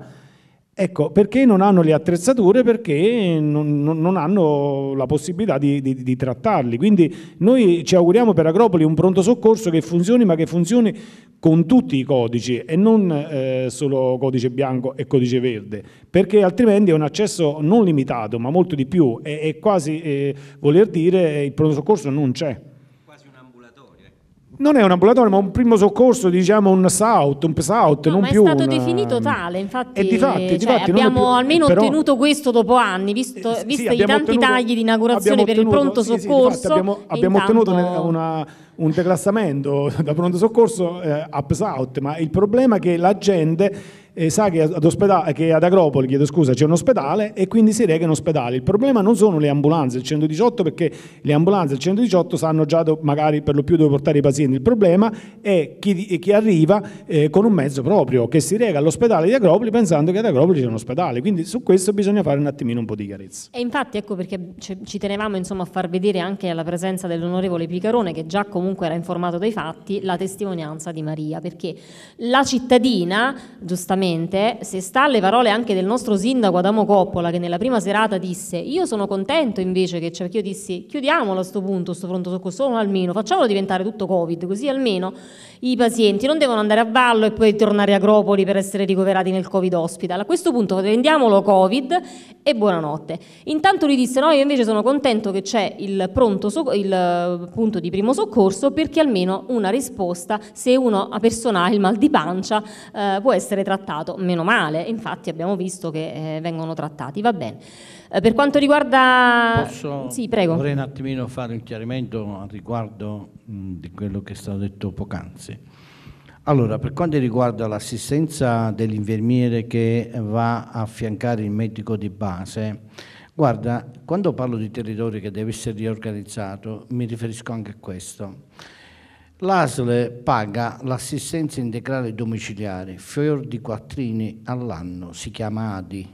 Ecco, perché non hanno le attrezzature? Perché non, non, hanno la possibilità di, di, di, trattarli. Quindi noi ci auguriamo per Agropoli un pronto soccorso che funzioni, ma che funzioni con tutti i codici e non eh, solo codice bianco e codice verde, perché altrimenti è un accesso non limitato, ma molto di più e, e quasi eh, voler dire eh, il pronto soccorso non c'è non è un ambulatorio, ma un primo soccorso, diciamo un SAUT, un PSAUT, no, non ma più. È stato una... definito tale, infatti. E difatti, cioè, difatti abbiamo più, almeno però... ottenuto questo dopo anni, visto, eh, sì, visto i tanti ottenuto, tagli di inaugurazione per il pronto sì, soccorso. Sì, abbiamo, abbiamo intanto... ottenuto una, un declassamento da pronto soccorso eh, a PSAUT, ma il problema è che la gente eh, sa che ad, ospedale, che ad Agropoli chiedo scusa, c'è un ospedale e quindi si reca in ospedale. Il problema non sono le ambulanze, del 118, perché le ambulanze del 118 sanno già do, magari per lo più dove portare i pazienti, il problema è chi, chi arriva eh, con un mezzo proprio, che si reca all'ospedale di Agropoli pensando che ad Agropoli c'è un ospedale, quindi su questo bisogna fare un attimino un po' di chiarezza. E infatti ecco perché ci tenevamo insomma, a far vedere anche alla presenza dell'onorevole Picarone, che già comunque era informato dei fatti, la testimonianza di Maria, perché la cittadina, giustamente, veramente, se sta alle parole anche del nostro sindaco Adamo Coppola, che nella prima serata disse: Io sono contento invece che io dissi chiudiamolo a questo punto, sto pronto soccorso, almeno facciamolo diventare tutto Covid, così almeno i pazienti non devono andare a ballo e poi tornare a Agropoli per essere ricoverati nel Covid hospital. A questo punto rendiamolo Covid e buonanotte. Intanto lui disse: No, io invece sono contento che c'è il, pronto, il punto di primo soccorso perché almeno una risposta se una persona ha il mal di pancia eh, può essere trattata trattato, meno male, infatti abbiamo visto che eh, vengono trattati, va bene. Eh, per quanto riguarda... Posso, sì, prego. Vorrei un attimino fare un chiarimento a riguardo mh, di quello che è stato detto poc'anzi. Allora, per quanto riguarda l'assistenza dell'infermiere che va a affiancare il medico di base, guarda, quando parlo di territorio che deve essere riorganizzato, mi riferisco anche a questo. L'ASL paga l'assistenza integrale domiciliare, fior di quattrini all'anno, si chiama ADI,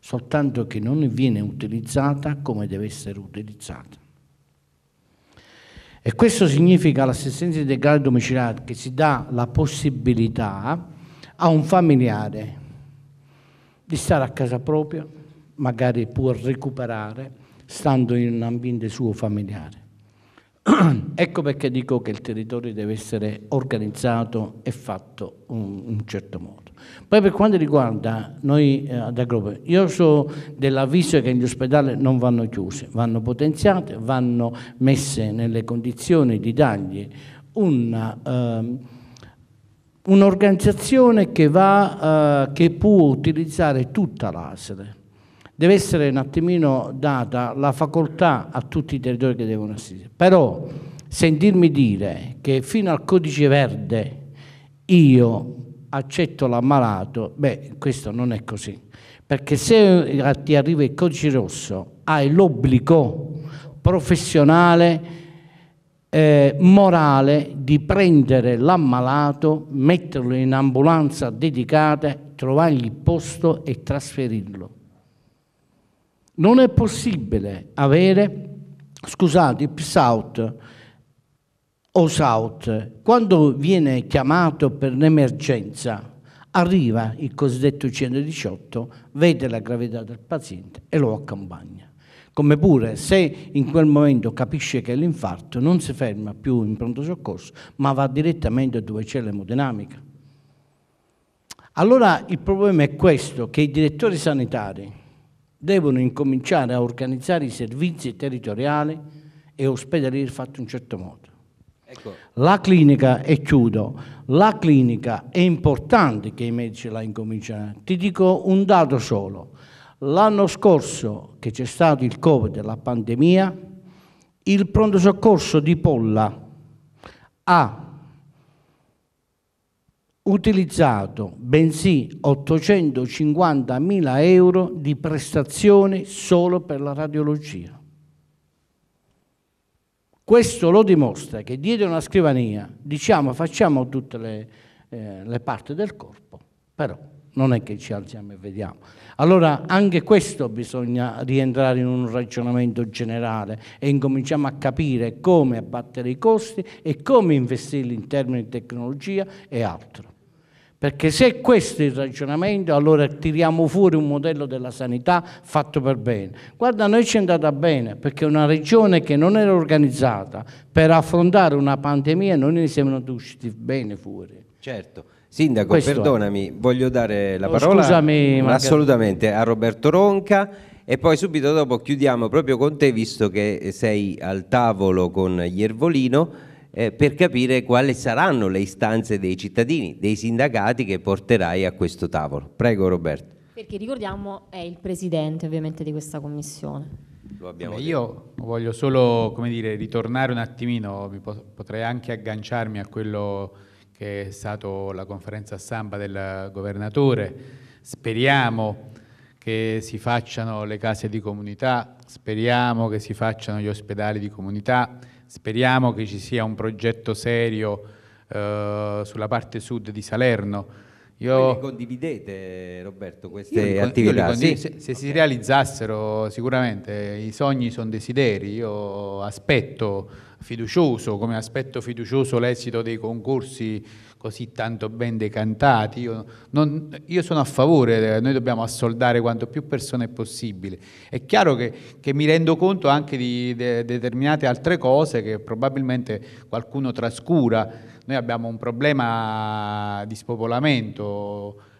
soltanto che non viene utilizzata come deve essere utilizzata. E questo significa l'assistenza integrale domiciliare che si dà la possibilità a un familiare di stare a casa propria, magari può recuperare stando in un ambiente suo familiare. ecco perché dico che il territorio deve essere organizzato e fatto in un, certo modo. Poi per quanto riguarda noi eh, ad Agropoli, io sono dell'avviso che gli ospedali non vanno chiusi, vanno potenziati, vanno messe nelle condizioni di dargli ehm, un'organizzazione ehm, un che, eh, che, può utilizzare tutta l'ASL, deve essere un attimino data la facoltà a tutti i territori che devono assistere. Però sentirmi dire che fino al codice verde io accetto l'ammalato, beh, questo non è così. Perché se ti arriva il codice rosso hai l'obbligo professionale eh, morale di prendere l'ammalato, metterlo in ambulanza dedicata, trovargli il posto e trasferirlo. Non è possibile avere, scusate, il PSAUT o SAUT, quando viene chiamato per l'emergenza, arriva il cosiddetto 118, vede la gravità del paziente e lo accompagna. Come pure se in quel momento capisce che è l'infarto, non si ferma più in pronto soccorso, ma va direttamente dove c'è l'emodinamica. Allora il problema è questo, che i direttori sanitari devono incominciare a organizzare i servizi territoriali e ospedalieri fatti in un certo modo. Ecco. La clinica, e chiudo, la clinica è importante che i medici la incominciano. Ti dico un dato solo. L'anno scorso che c'è stato il Covid, la pandemia, il pronto soccorso di Polla ha utilizzato bensì 850.000 euro di prestazioni solo per la radiologia. Questo lo dimostra che dietro una scrivania diciamo facciamo tutte le, eh, le parti del corpo, però non è che ci alziamo e vediamo. Allora anche questo bisogna rientrare in un ragionamento generale e incominciamo a capire come abbattere i costi e come investirli in termini di tecnologia e altro. Perché se questo è il ragionamento, allora tiriamo fuori un modello della sanità fatto per bene. Guarda, noi ci è andata bene, perché una regione che non era organizzata per affrontare una pandemia, noi ne siamo usciti bene fuori. Certo. Sindaco, questo perdonami, è. voglio dare la oh, parola scusami, assolutamente a Roberto Ronca e poi subito dopo chiudiamo proprio con te, visto che sei al tavolo con Iervolino eh, per capire quali saranno le istanze dei cittadini, dei sindacati che porterai a questo tavolo. Prego Roberto. Perché ricordiamo è il presidente ovviamente di questa commissione. Beh, io voglio solo dire, ritornare un attimino, potrei anche agganciarmi a quello che è stata la conferenza stampa del governatore. Speriamo che si facciano le case di comunità, speriamo che si facciano gli ospedali di comunità, Speriamo che ci sia un progetto serio eh, sulla parte sud di Salerno. Io, Voi condividete Roberto queste io, attività? Io sì. Se, se okay. si realizzassero sicuramente i sogni sono desideri, io aspetto fiducioso, come aspetto fiducioso l'esito dei concorsi così tanto ben decantati. Io, non, io, sono a favore, noi dobbiamo assoldare quanto più persone possibile. È chiaro che, che mi rendo conto anche di de, determinate altre cose che probabilmente qualcuno trascura. Noi abbiamo un problema di spopolamento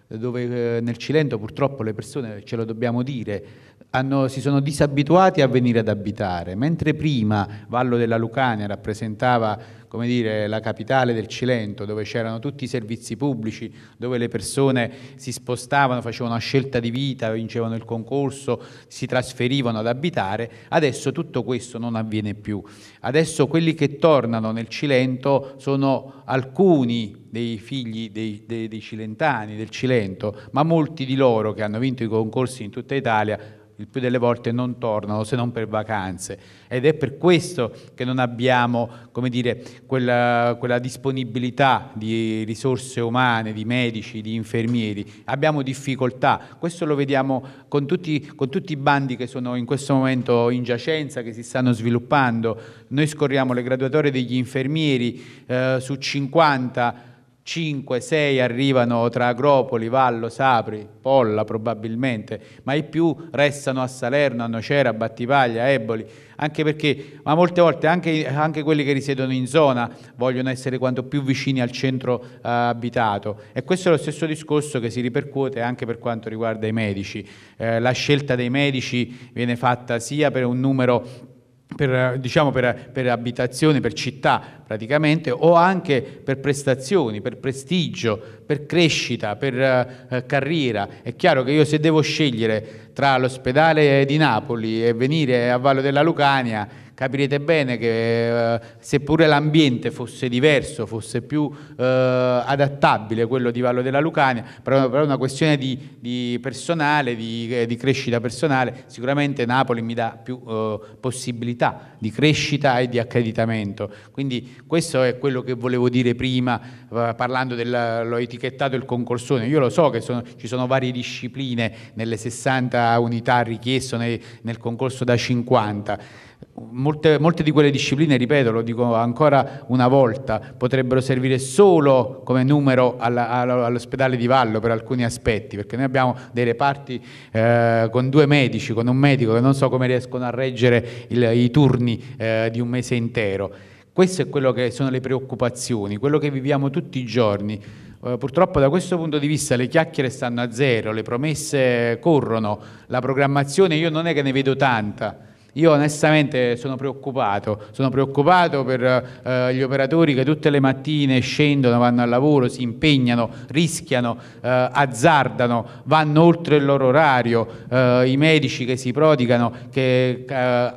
dove eh, nel Cilento purtroppo le persone, ce lo dobbiamo dire, hanno, si sono disabituati a venire ad abitare, mentre prima Vallo della Lucania rappresentava come dire, la capitale del Cilento, dove c'erano tutti i servizi pubblici, dove le persone si spostavano, facevano una scelta di vita, vincevano il concorso, si trasferivano ad abitare, adesso tutto questo non avviene più. Adesso quelli che tornano nel Cilento sono alcuni dei figli dei, dei, dei cilentani, del Cilento, ma molti di loro che hanno vinto i concorsi in tutta Italia il più delle volte non tornano se non per vacanze ed è per questo che non abbiamo dire, quella, quella, disponibilità di risorse umane, di medici, di infermieri, abbiamo difficoltà, questo lo vediamo con tutti, con tutti i bandi che sono in questo momento in giacenza, che si stanno sviluppando, noi scorriamo le graduatorie degli infermieri eh, su 50 5-6 arrivano tra Agropoli, Vallo, Sapri, Polla probabilmente, ma i più restano a Salerno, a Nocera, a Battivaglia, Eboli, anche perché, ma molte volte anche, anche, quelli che risiedono in zona vogliono essere quanto più vicini al centro eh, abitato e questo è lo stesso discorso che si ripercuote anche per quanto riguarda i medici. Eh, la scelta dei medici viene fatta sia per un numero per, diciamo, per, per, abitazione, per città praticamente, o anche per prestazioni, per prestigio, per crescita, per eh, carriera. È chiaro che io se devo scegliere tra l'ospedale di Napoli e venire a Vallo della Lucania capirete bene che eh, seppure l'ambiente fosse diverso, fosse più eh, adattabile quello di Vallo della Lucania, per una questione di, di personale, di, eh, di, crescita personale, sicuramente Napoli mi dà più eh, possibilità di crescita e di accreditamento. Quindi questo è quello che volevo dire prima, eh, parlando dell'ho etichettato il concorsone, io lo so che sono, ci sono varie discipline nelle 60 unità richieste nel, nel concorso da 50. Molte, molte, di quelle discipline, ripeto, lo dico ancora una volta, potrebbero servire solo come numero all'ospedale di Vallo per alcuni aspetti, perché noi abbiamo dei reparti eh, con due medici, con un medico che non so come riescono a reggere il, i turni eh, di un mese intero. Queste è quello che sono le preoccupazioni, quello che viviamo tutti i giorni. Eh, purtroppo da questo punto di vista le chiacchiere stanno a zero, le promesse corrono, la programmazione io non è che ne vedo tanta, io onestamente sono preoccupato, sono preoccupato per eh, gli operatori che tutte le mattine scendono, vanno al lavoro, si impegnano, rischiano, eh, azzardano, vanno oltre il loro orario, eh, i medici che si prodigano, che eh,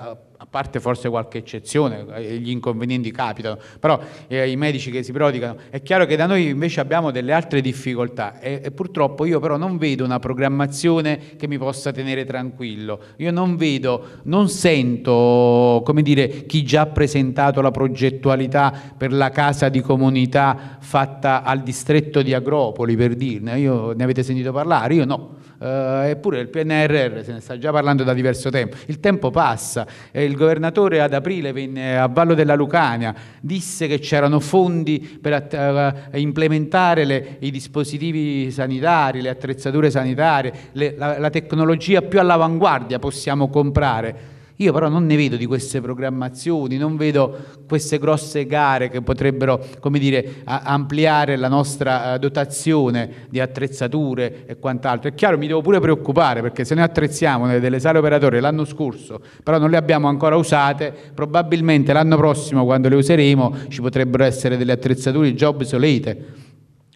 parte forse qualche eccezione, eh, gli inconvenienti capitano, però eh, i medici che si prodigano, è chiaro che da noi invece abbiamo delle altre difficoltà e, e, purtroppo io però non vedo una programmazione che mi possa tenere tranquillo, io non vedo, non sento, come dire, chi già ha presentato la progettualità per la casa di comunità fatta al distretto di Agropoli, per dirne, io, ne avete sentito parlare, io no. Uh, eppure il PNRR se ne sta già parlando da diverso tempo, il tempo passa, eh, il governatore ad aprile venne eh, a Vallo della Lucania, disse che c'erano fondi per eh, implementare le, i dispositivi sanitari, le attrezzature sanitarie, le, la, la tecnologia più all'avanguardia possiamo comprare. Io però non ne vedo di queste programmazioni, non vedo queste grosse gare che potrebbero, come dire, ampliare la nostra eh, dotazione di attrezzature e quant'altro. È chiaro, mi devo pure preoccupare perché se noi attrezziamo delle sale operatorie l'anno scorso, però non le abbiamo ancora usate, probabilmente l'anno prossimo quando le useremo ci potrebbero essere delle attrezzature già obsolete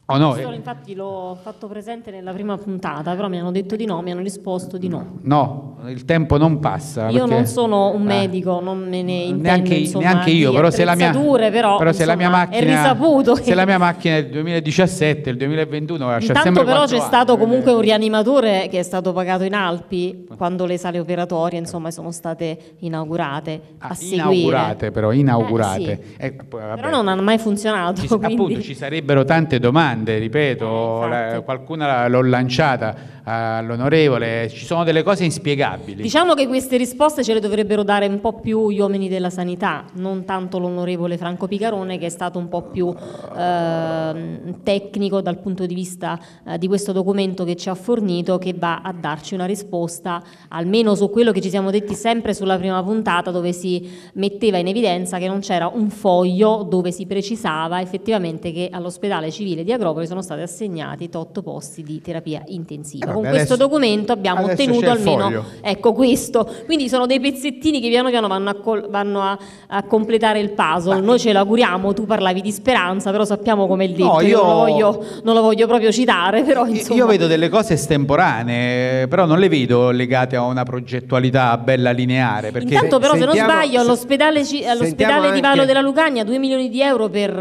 Oh no, Questo, eh. infatti l'ho fatto presente nella prima puntata, però mi hanno detto di no, mi hanno risposto di no. No, il tempo non passa. Io non sono un ah. medico, ah, non me ne intendo neanche, insomma, neanche io, però se la mia però, però insomma, se la mia macchina che... se la mia macchina è del 2017, il 2021 lascia Intanto però c'è anni, stato comunque un rianimatore che è stato pagato in Alpi quando le sale operatorie, insomma, sono state inaugurate ah, a seguire. Inaugurate però, inaugurate. Eh, sì. eh, vabbè, però non hanno mai funzionato, ci, appunto, ci sarebbero tante domande domande, ripeto, eh, la, qualcuna l'ho lanciata eh, all'onorevole, ci sono delle cose inspiegabili. Diciamo che queste risposte ce le dovrebbero dare un po' più gli uomini della sanità, non tanto l'onorevole Franco Picarone che è stato un po' più eh, tecnico dal punto di vista eh, di questo documento che ci ha fornito che va a darci una risposta almeno su quello che ci siamo detti sempre sulla prima puntata dove si metteva in evidenza che non c'era un foglio dove si precisava effettivamente che all'ospedale civile di Agro Agropoli sono stati assegnati 8 posti di terapia intensiva. Allora, ah, Con adesso, questo documento abbiamo ottenuto almeno ecco, questo. Quindi sono dei pezzettini che piano piano vanno a, col- vanno a, a completare il puzzle. Ma Noi ce l'auguriamo, tu parlavi di speranza, però sappiamo come il detto. No, io, io non, lo voglio, non, lo voglio, proprio citare. Però, insomma... Io vedo delle cose estemporanee, però non le vedo legate a una progettualità bella lineare. Perché... Intanto, però, sentiamo, se non sbaglio, all'ospedale, all'ospedale di Vallo della Lucagna 2 milioni di euro per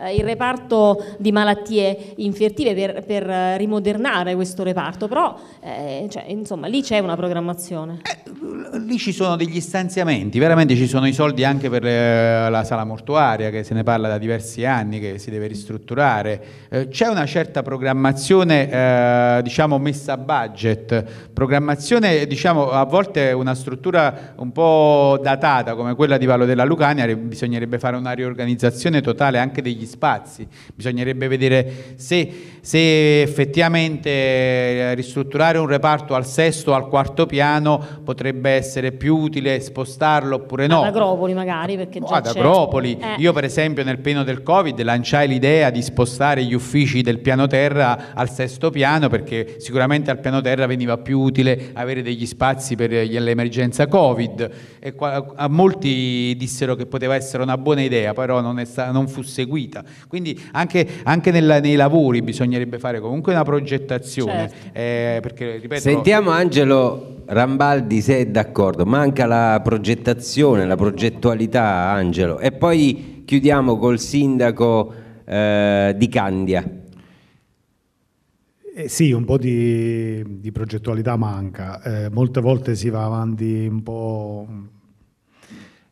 eh, il reparto di malattie terapie infertive per, per eh, rimodernare questo reparto, però eh, cioè, insomma lì c'è una programmazione. Eh, lì ci sono degli stanziamenti, veramente ci sono i soldi anche per eh, la sala mortuaria che se ne parla da diversi anni, che si deve ristrutturare, eh, c'è una certa programmazione eh, diciamo messa a budget Programmazione, diciamo, a volte una struttura un po' datata come quella di Vallo della Lucania, bisognerebbe fare una riorganizzazione totale anche degli spazi, bisognerebbe vedere se, se effettivamente eh, ristrutturare un reparto al sesto o al quarto piano potrebbe essere più utile spostarlo oppure no. Ad Agropoli magari, perché già Ad Agropoli, eh. io per esempio nel pieno del Covid lanciai l'idea di spostare gli uffici del piano terra al sesto piano perché sicuramente al piano terra veniva più utile avere degli spazi per l'emergenza Covid. E qua, a molti dissero che poteva essere una buona idea, però non, sta, non fu seguita. Quindi anche, anche nella, nei lavori bisognerebbe fare comunque una progettazione. Certo. Eh, perché, ripeto, Sentiamo Angelo Rambaldi se è d'accordo, manca la progettazione, la progettualità Angelo e poi chiudiamo col sindaco eh, di Candia. Eh sì, un po' di, di progettualità manca, eh, molte volte si va avanti un po'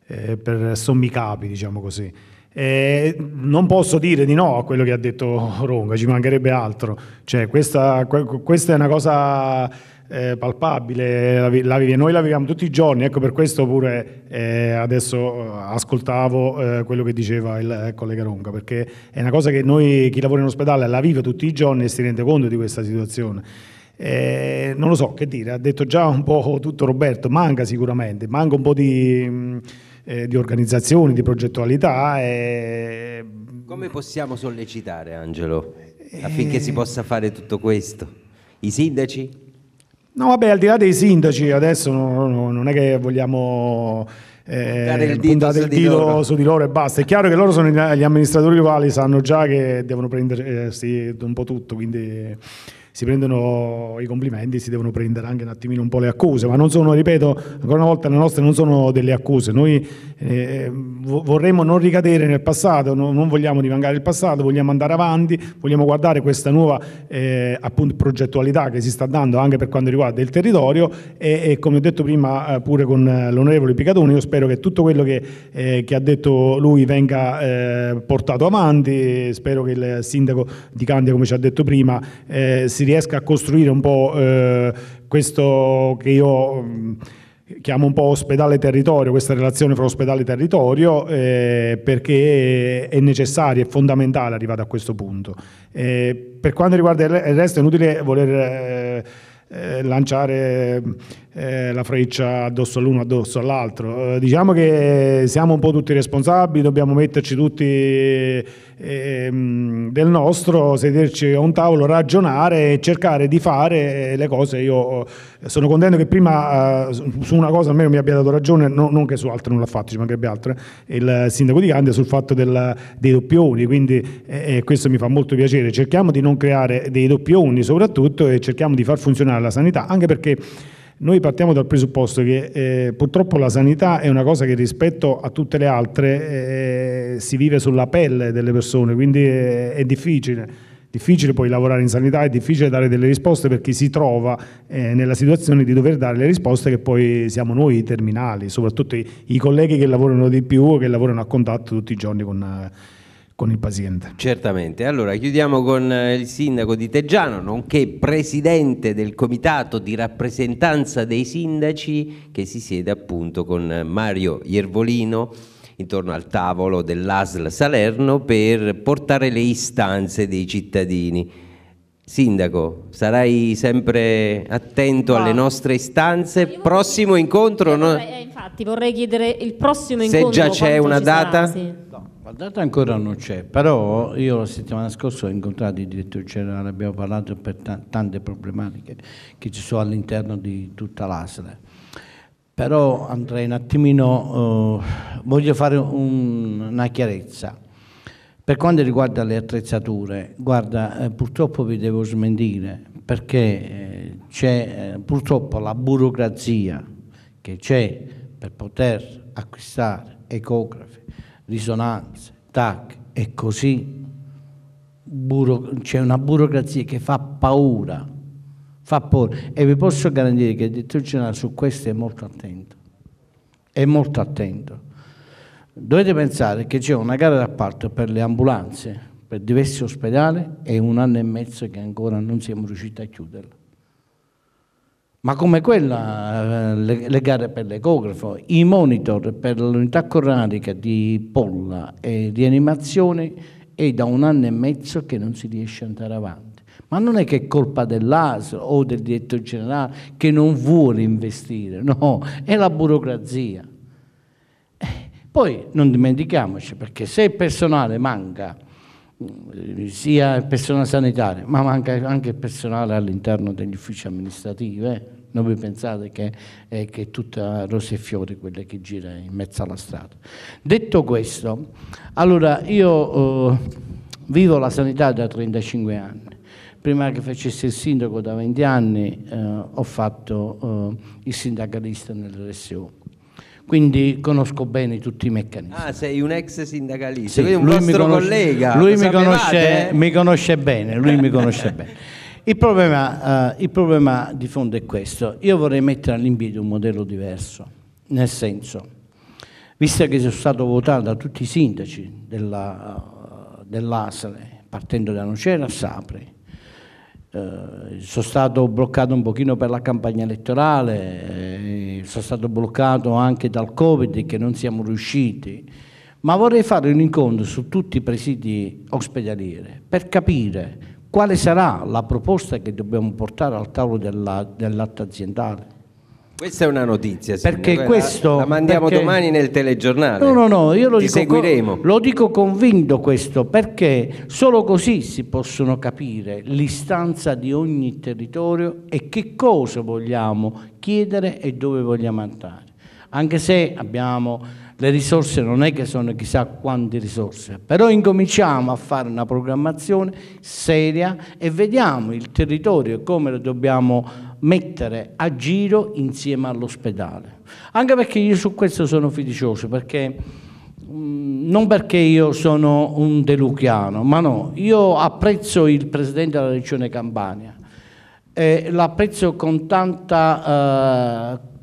eh, per sommi capi, diciamo così. Eh, non posso dire di no a quello che ha detto Ronga, ci mancherebbe altro, cioè, questa, questa è una cosa eh, palpabile, la, la, noi la viviamo tutti i giorni, ecco per questo pure eh, adesso eh, ascoltavo eh, quello che diceva il eh, collega Ronca, perché è una cosa che noi, chi lavora in ospedale, la vive tutti i giorni e si rende conto di questa situazione. Eh, non lo so che dire, ha detto già un po' tutto Roberto, manca sicuramente, manca un po' di, mm, eh, di organizzazione, di progettualità. E... Eh, Come possiamo sollecitare Angelo affinché si possa fare tutto questo? I sindaci? No, vabbè, al di là dei sindaci, adesso non è che vogliamo eh, il dito, su, il dito su di loro e basta. È chiaro che loro sono gli amministratori locali, sanno già che devono prendersi eh, un po' tutto, quindi si prendono i complimenti, si devono prendere anche un attimino un po' le accuse, ma non sono, ripeto, ancora una volta le nostre non sono delle accuse, noi eh, vorremmo non ricadere nel passato, non, non, vogliamo divangare nel passato, vogliamo andare avanti, vogliamo guardare questa nuova eh, appunto, progettualità che si sta dando anche per quanto riguarda il territorio e, e come ho detto prima eh, pure con eh, l'onorevole Picatoni, io spero che tutto quello che, eh, che ha detto lui venga eh, portato avanti, spero che il sindaco di Candia, come ci ha detto prima, si riesca a costruire un po' questo che io mm, chiamo un po' ospedale territorio, questa relazione fra ospedale e territorio, eh, perché è necessaria, è fondamentale arrivare a questo punto. Eh, per quanto riguarda il resto è inutile voler eh, eh lanciare eh, la freccia addosso all'uno, addosso all'altro. Eh, diciamo che siamo un po' tutti responsabili, dobbiamo metterci tutti ehm, del nostro, sederci a un tavolo, ragionare e cercare di fare eh, le cose. Io eh, sono contento che prima su una cosa almeno mi abbia dato ragione, no, non che su altre non l'ha fatto, ci mancherebbe altro, il sindaco di Candia sul fatto del, dei doppioni, quindi eh, questo mi fa molto piacere. Cerchiamo di non creare dei doppioni soprattutto e cerchiamo di far funzionare la sanità, anche perché noi partiamo dal presupposto che eh, purtroppo la sanità è una cosa che rispetto a tutte le altre eh, si vive sulla pelle delle persone, quindi è, eh, è difficile difficile poi lavorare in sanità, è difficile dare delle risposte per chi si trova eh, nella situazione di dover dare le risposte che poi siamo noi i terminali, soprattutto i, i colleghi che lavorano di più, che lavorano a contatto tutti i giorni con... Eh, con il paziente. Certamente. Allora chiudiamo con eh, il sindaco di Teggiano, nonché presidente del comitato di rappresentanza dei sindaci che si siede appunto con eh, Mario Iervolino intorno al tavolo dell'ASL Salerno per portare le istanze dei cittadini. Sindaco, sarai sempre attento no. alle nostre istanze. Prossimo incontro? Vorrei, eh, infatti, vorrei chiedere il prossimo Se incontro. Se già c'è una data? Sarà, sì. La data ancora non c'è, però io la settimana scorsa ho incontrato il direttore generale, abbiamo parlato per tante problematiche che ci sono all'interno di tutta l'ASL. Però andrei un attimino, eh, voglio fare un, una chiarezza. Per quanto riguarda le attrezzature, guarda, eh, purtroppo vi devo smentire, perché eh, c'è eh, purtroppo la burocrazia che c'è per poter acquistare ecografi risonanze, tac, e così. Buro- c'è una burocrazia che fa paura, fa paura. E vi posso garantire che il direttore generale su questo è molto attento. È molto attento. Dovete pensare che c'è una gara d'appalto per le ambulanze, per diversi ospedali, e un anno e mezzo che ancora non siamo riusciti a chiuderla ma come quella, eh, le, le gare per l'ecografo, i monitor per l'unità corranica di polla e di animazione è da un anno e mezzo che non si riesce ad andare avanti. Ma non è che è colpa dell'ASL o del direttore generale che non vuole investire, no, è la burocrazia. Eh, poi non dimentichiamoci, perché se il personale manca, mm, sia il personale sanitario, ma manca anche il personale all'interno degli uffici amministrativi, eh, non vi pensate che, eh, che è tutta rose e fiori quella che gira in mezzo alla strada. Detto questo, allora io eh, vivo la sanità da 35 anni. Prima che facessi il sindaco da 20 anni eh, ho fatto eh, il sindacalista nell'RSU quindi conosco bene tutti i meccanismi. Ah, sei un ex sindacalista, sì, quindi un lui nostro mi conosce, collega. Lui mi conosce, mi conosce, bene, lui mi conosce bene. Il problema, eh, il problema di fondo è questo. Io vorrei mettere all'invito un modello diverso, nel senso, visto che sono stato votato da tutti i sindaci della, eh, dell'ASLE, partendo da Nocera a Sapri, eh, sono stato bloccato un pochino per la campagna elettorale, eh, sono stato bloccato anche dal Covid che non siamo riusciti, ma vorrei fare un incontro su tutti i presidi ospedalieri per capire quale sarà la proposta che dobbiamo portare al tavolo della, dell'atto aziendale? Questa è una notizia, signor. perché questo, la, la mandiamo perché... domani nel telegiornale. No, no, no, io lo Ti dico, seguiremo. lo dico convinto questo, perché solo così si possono capire l'istanza di ogni territorio e che cosa vogliamo chiedere e dove vogliamo andare. Anche se abbiamo le risorse non è che sono chissà quante risorse, però incominciamo a fare una programmazione seria e vediamo il territorio e come lo dobbiamo mettere a giro insieme all'ospedale. Anche perché io su questo sono fiducioso, perché mm, non perché io sono un deluchiano, ma no, io apprezzo il presidente della regione Campania, e l'apprezzo con tanta eh,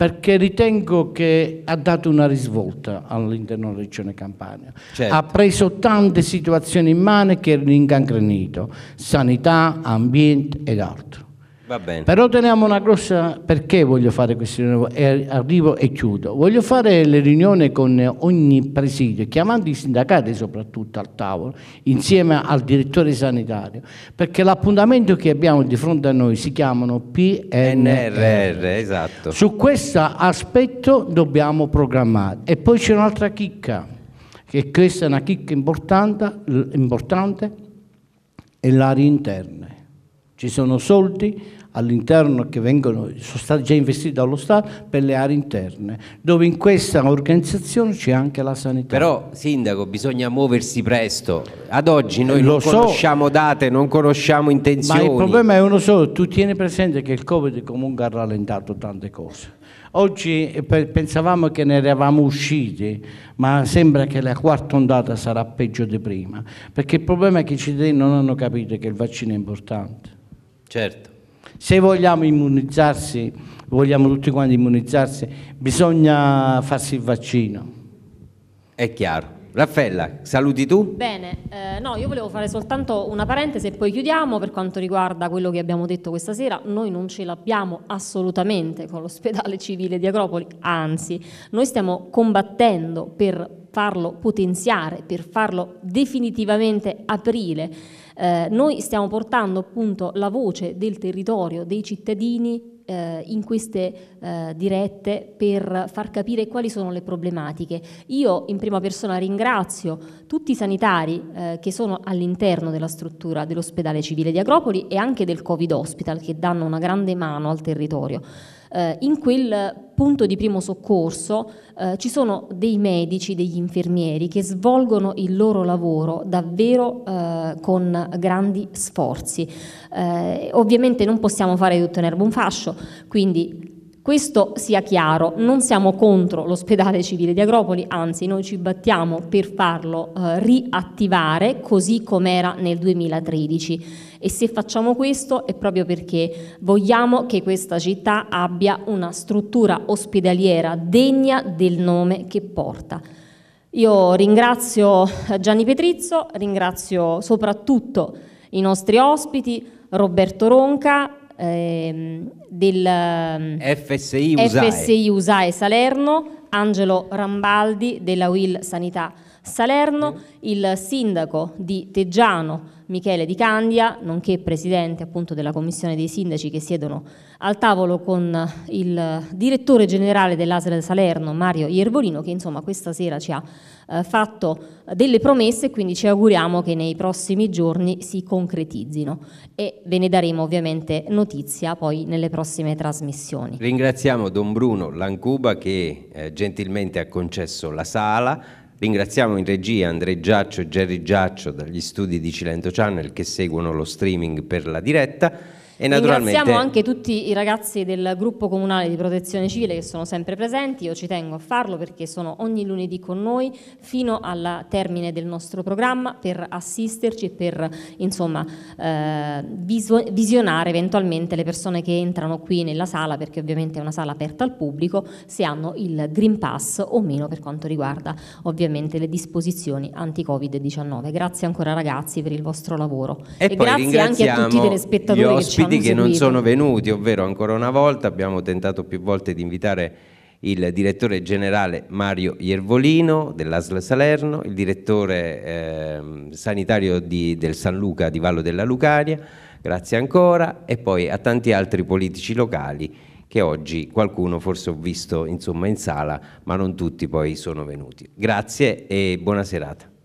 perché ritengo che ha dato una risvolta all'interno della regione Campania. Certo. Ha preso tante situazioni in mano che erano incancrenite, sanità, ambiente ed altro. Va bene. Però teniamo una grossa... Perché voglio fare queste riunioni? E Arrivo e chiudo. Voglio fare le riunioni con ogni presidio, chiamando i sindacati soprattutto al tavolo, insieme al direttore sanitario, perché l'appuntamento che abbiamo di fronte a noi si chiamano PNRR. esatto. Su questo aspetto dobbiamo programmare. E poi c'è un'altra chicca, che questa è una chicca importante, importante è l'area interna. Ci sono soldi all'interno che vengono, sono stati già investiti dallo Stato per le aree interne, dove in questa organizzazione c'è anche la sanità. Però Sindaco bisogna muoversi presto, ad oggi noi eh, Lo non so, conosciamo date, non conosciamo intenzioni. Ma il problema è uno solo, tu tieni presente che il Covid comunque ha rallentato tante cose. Oggi eh, pensavamo che ne eravamo usciti, ma sembra che la quarta ondata sarà peggio di prima, perché il problema è che i cittadini non hanno capito che il vaccino è importante. Certo. Se vogliamo immunizzarsi, vogliamo tutti quanti immunizzarsi, bisogna farsi il vaccino. È chiaro. Raffaella, saluti tu? Bene, eh, no, io volevo fare soltanto una parentesi e poi chiudiamo per quanto riguarda quello che abbiamo detto questa sera. Noi non ce l'abbiamo assolutamente con l'ospedale civile di Acropoli, anzi, noi stiamo combattendo per farlo potenziare, per farlo definitivamente aprire eh, noi stiamo portando appunto la voce del territorio, dei cittadini eh, in queste eh, dirette per far capire quali sono le problematiche. Io in prima persona ringrazio tutti i sanitari eh, che sono all'interno della struttura dell'ospedale civile di Agropoli e anche del Covid Hospital che danno una grande mano al territorio eh, in quel punto di primo soccorso eh, ci sono dei medici, degli infermieri che svolgono il loro lavoro davvero eh, con grandi sforzi. Eh, ovviamente non possiamo fare tutto in erba un fascio, quindi questo sia chiaro, non siamo contro l'ospedale civile di Agropoli, anzi noi ci battiamo per farlo eh, riattivare così come era nel 2013 e se facciamo questo è proprio perché vogliamo che questa città abbia una struttura ospedaliera degna del nome che porta. Io ringrazio eh, Gianni Petrizzo, ringrazio soprattutto i nostri ospiti, Roberto Ronca, Ehm, del FSI ehm, Usae. FSI Usae Salerno, Angelo Rambaldi della UIL Sanità Salerno, mm. il sindaco di Teggiano Michele Di Candia, nonché presidente appunto della commissione dei sindaci che siedono al tavolo con il direttore generale dell'Asra Salerno Mario Iervolino che insomma questa sera ci ha eh, fatto delle promesse e quindi ci auguriamo che nei prossimi giorni si concretizzino e ve ne daremo ovviamente notizia poi nelle prossime trasmissioni. Ringraziamo Don Bruno Lancuba che eh, gentilmente ha concesso la sala Ringraziamo in regia Andre Giaccio e Gerry Giaccio dagli studi di Cilento Channel che seguono lo streaming per la diretta. E naturalmente... Ringraziamo anche tutti i ragazzi del gruppo comunale di protezione civile che sono sempre presenti, io ci tengo a farlo perché sono ogni lunedì con noi fino al termine del nostro programma per assisterci e per insomma, eh, visionare eventualmente le persone che entrano qui nella sala perché ovviamente è una sala aperta al pubblico se hanno il Green Pass o meno per quanto riguarda ovviamente le disposizioni anti-Covid-19. Grazie ancora ragazzi per il vostro lavoro e, e grazie anche a tutti i telespettatori che ci hanno ospiti che non sono venuti, ovvero ancora una volta abbiamo tentato più volte di invitare il direttore generale Mario Iervolino dell'ASL Salerno, il direttore eh, sanitario di, del San Luca di Vallo della Lucaria, grazie ancora, e poi a tanti altri politici locali che oggi qualcuno forse ho visto insomma in sala, ma non tutti poi sono venuti. Grazie e buona serata.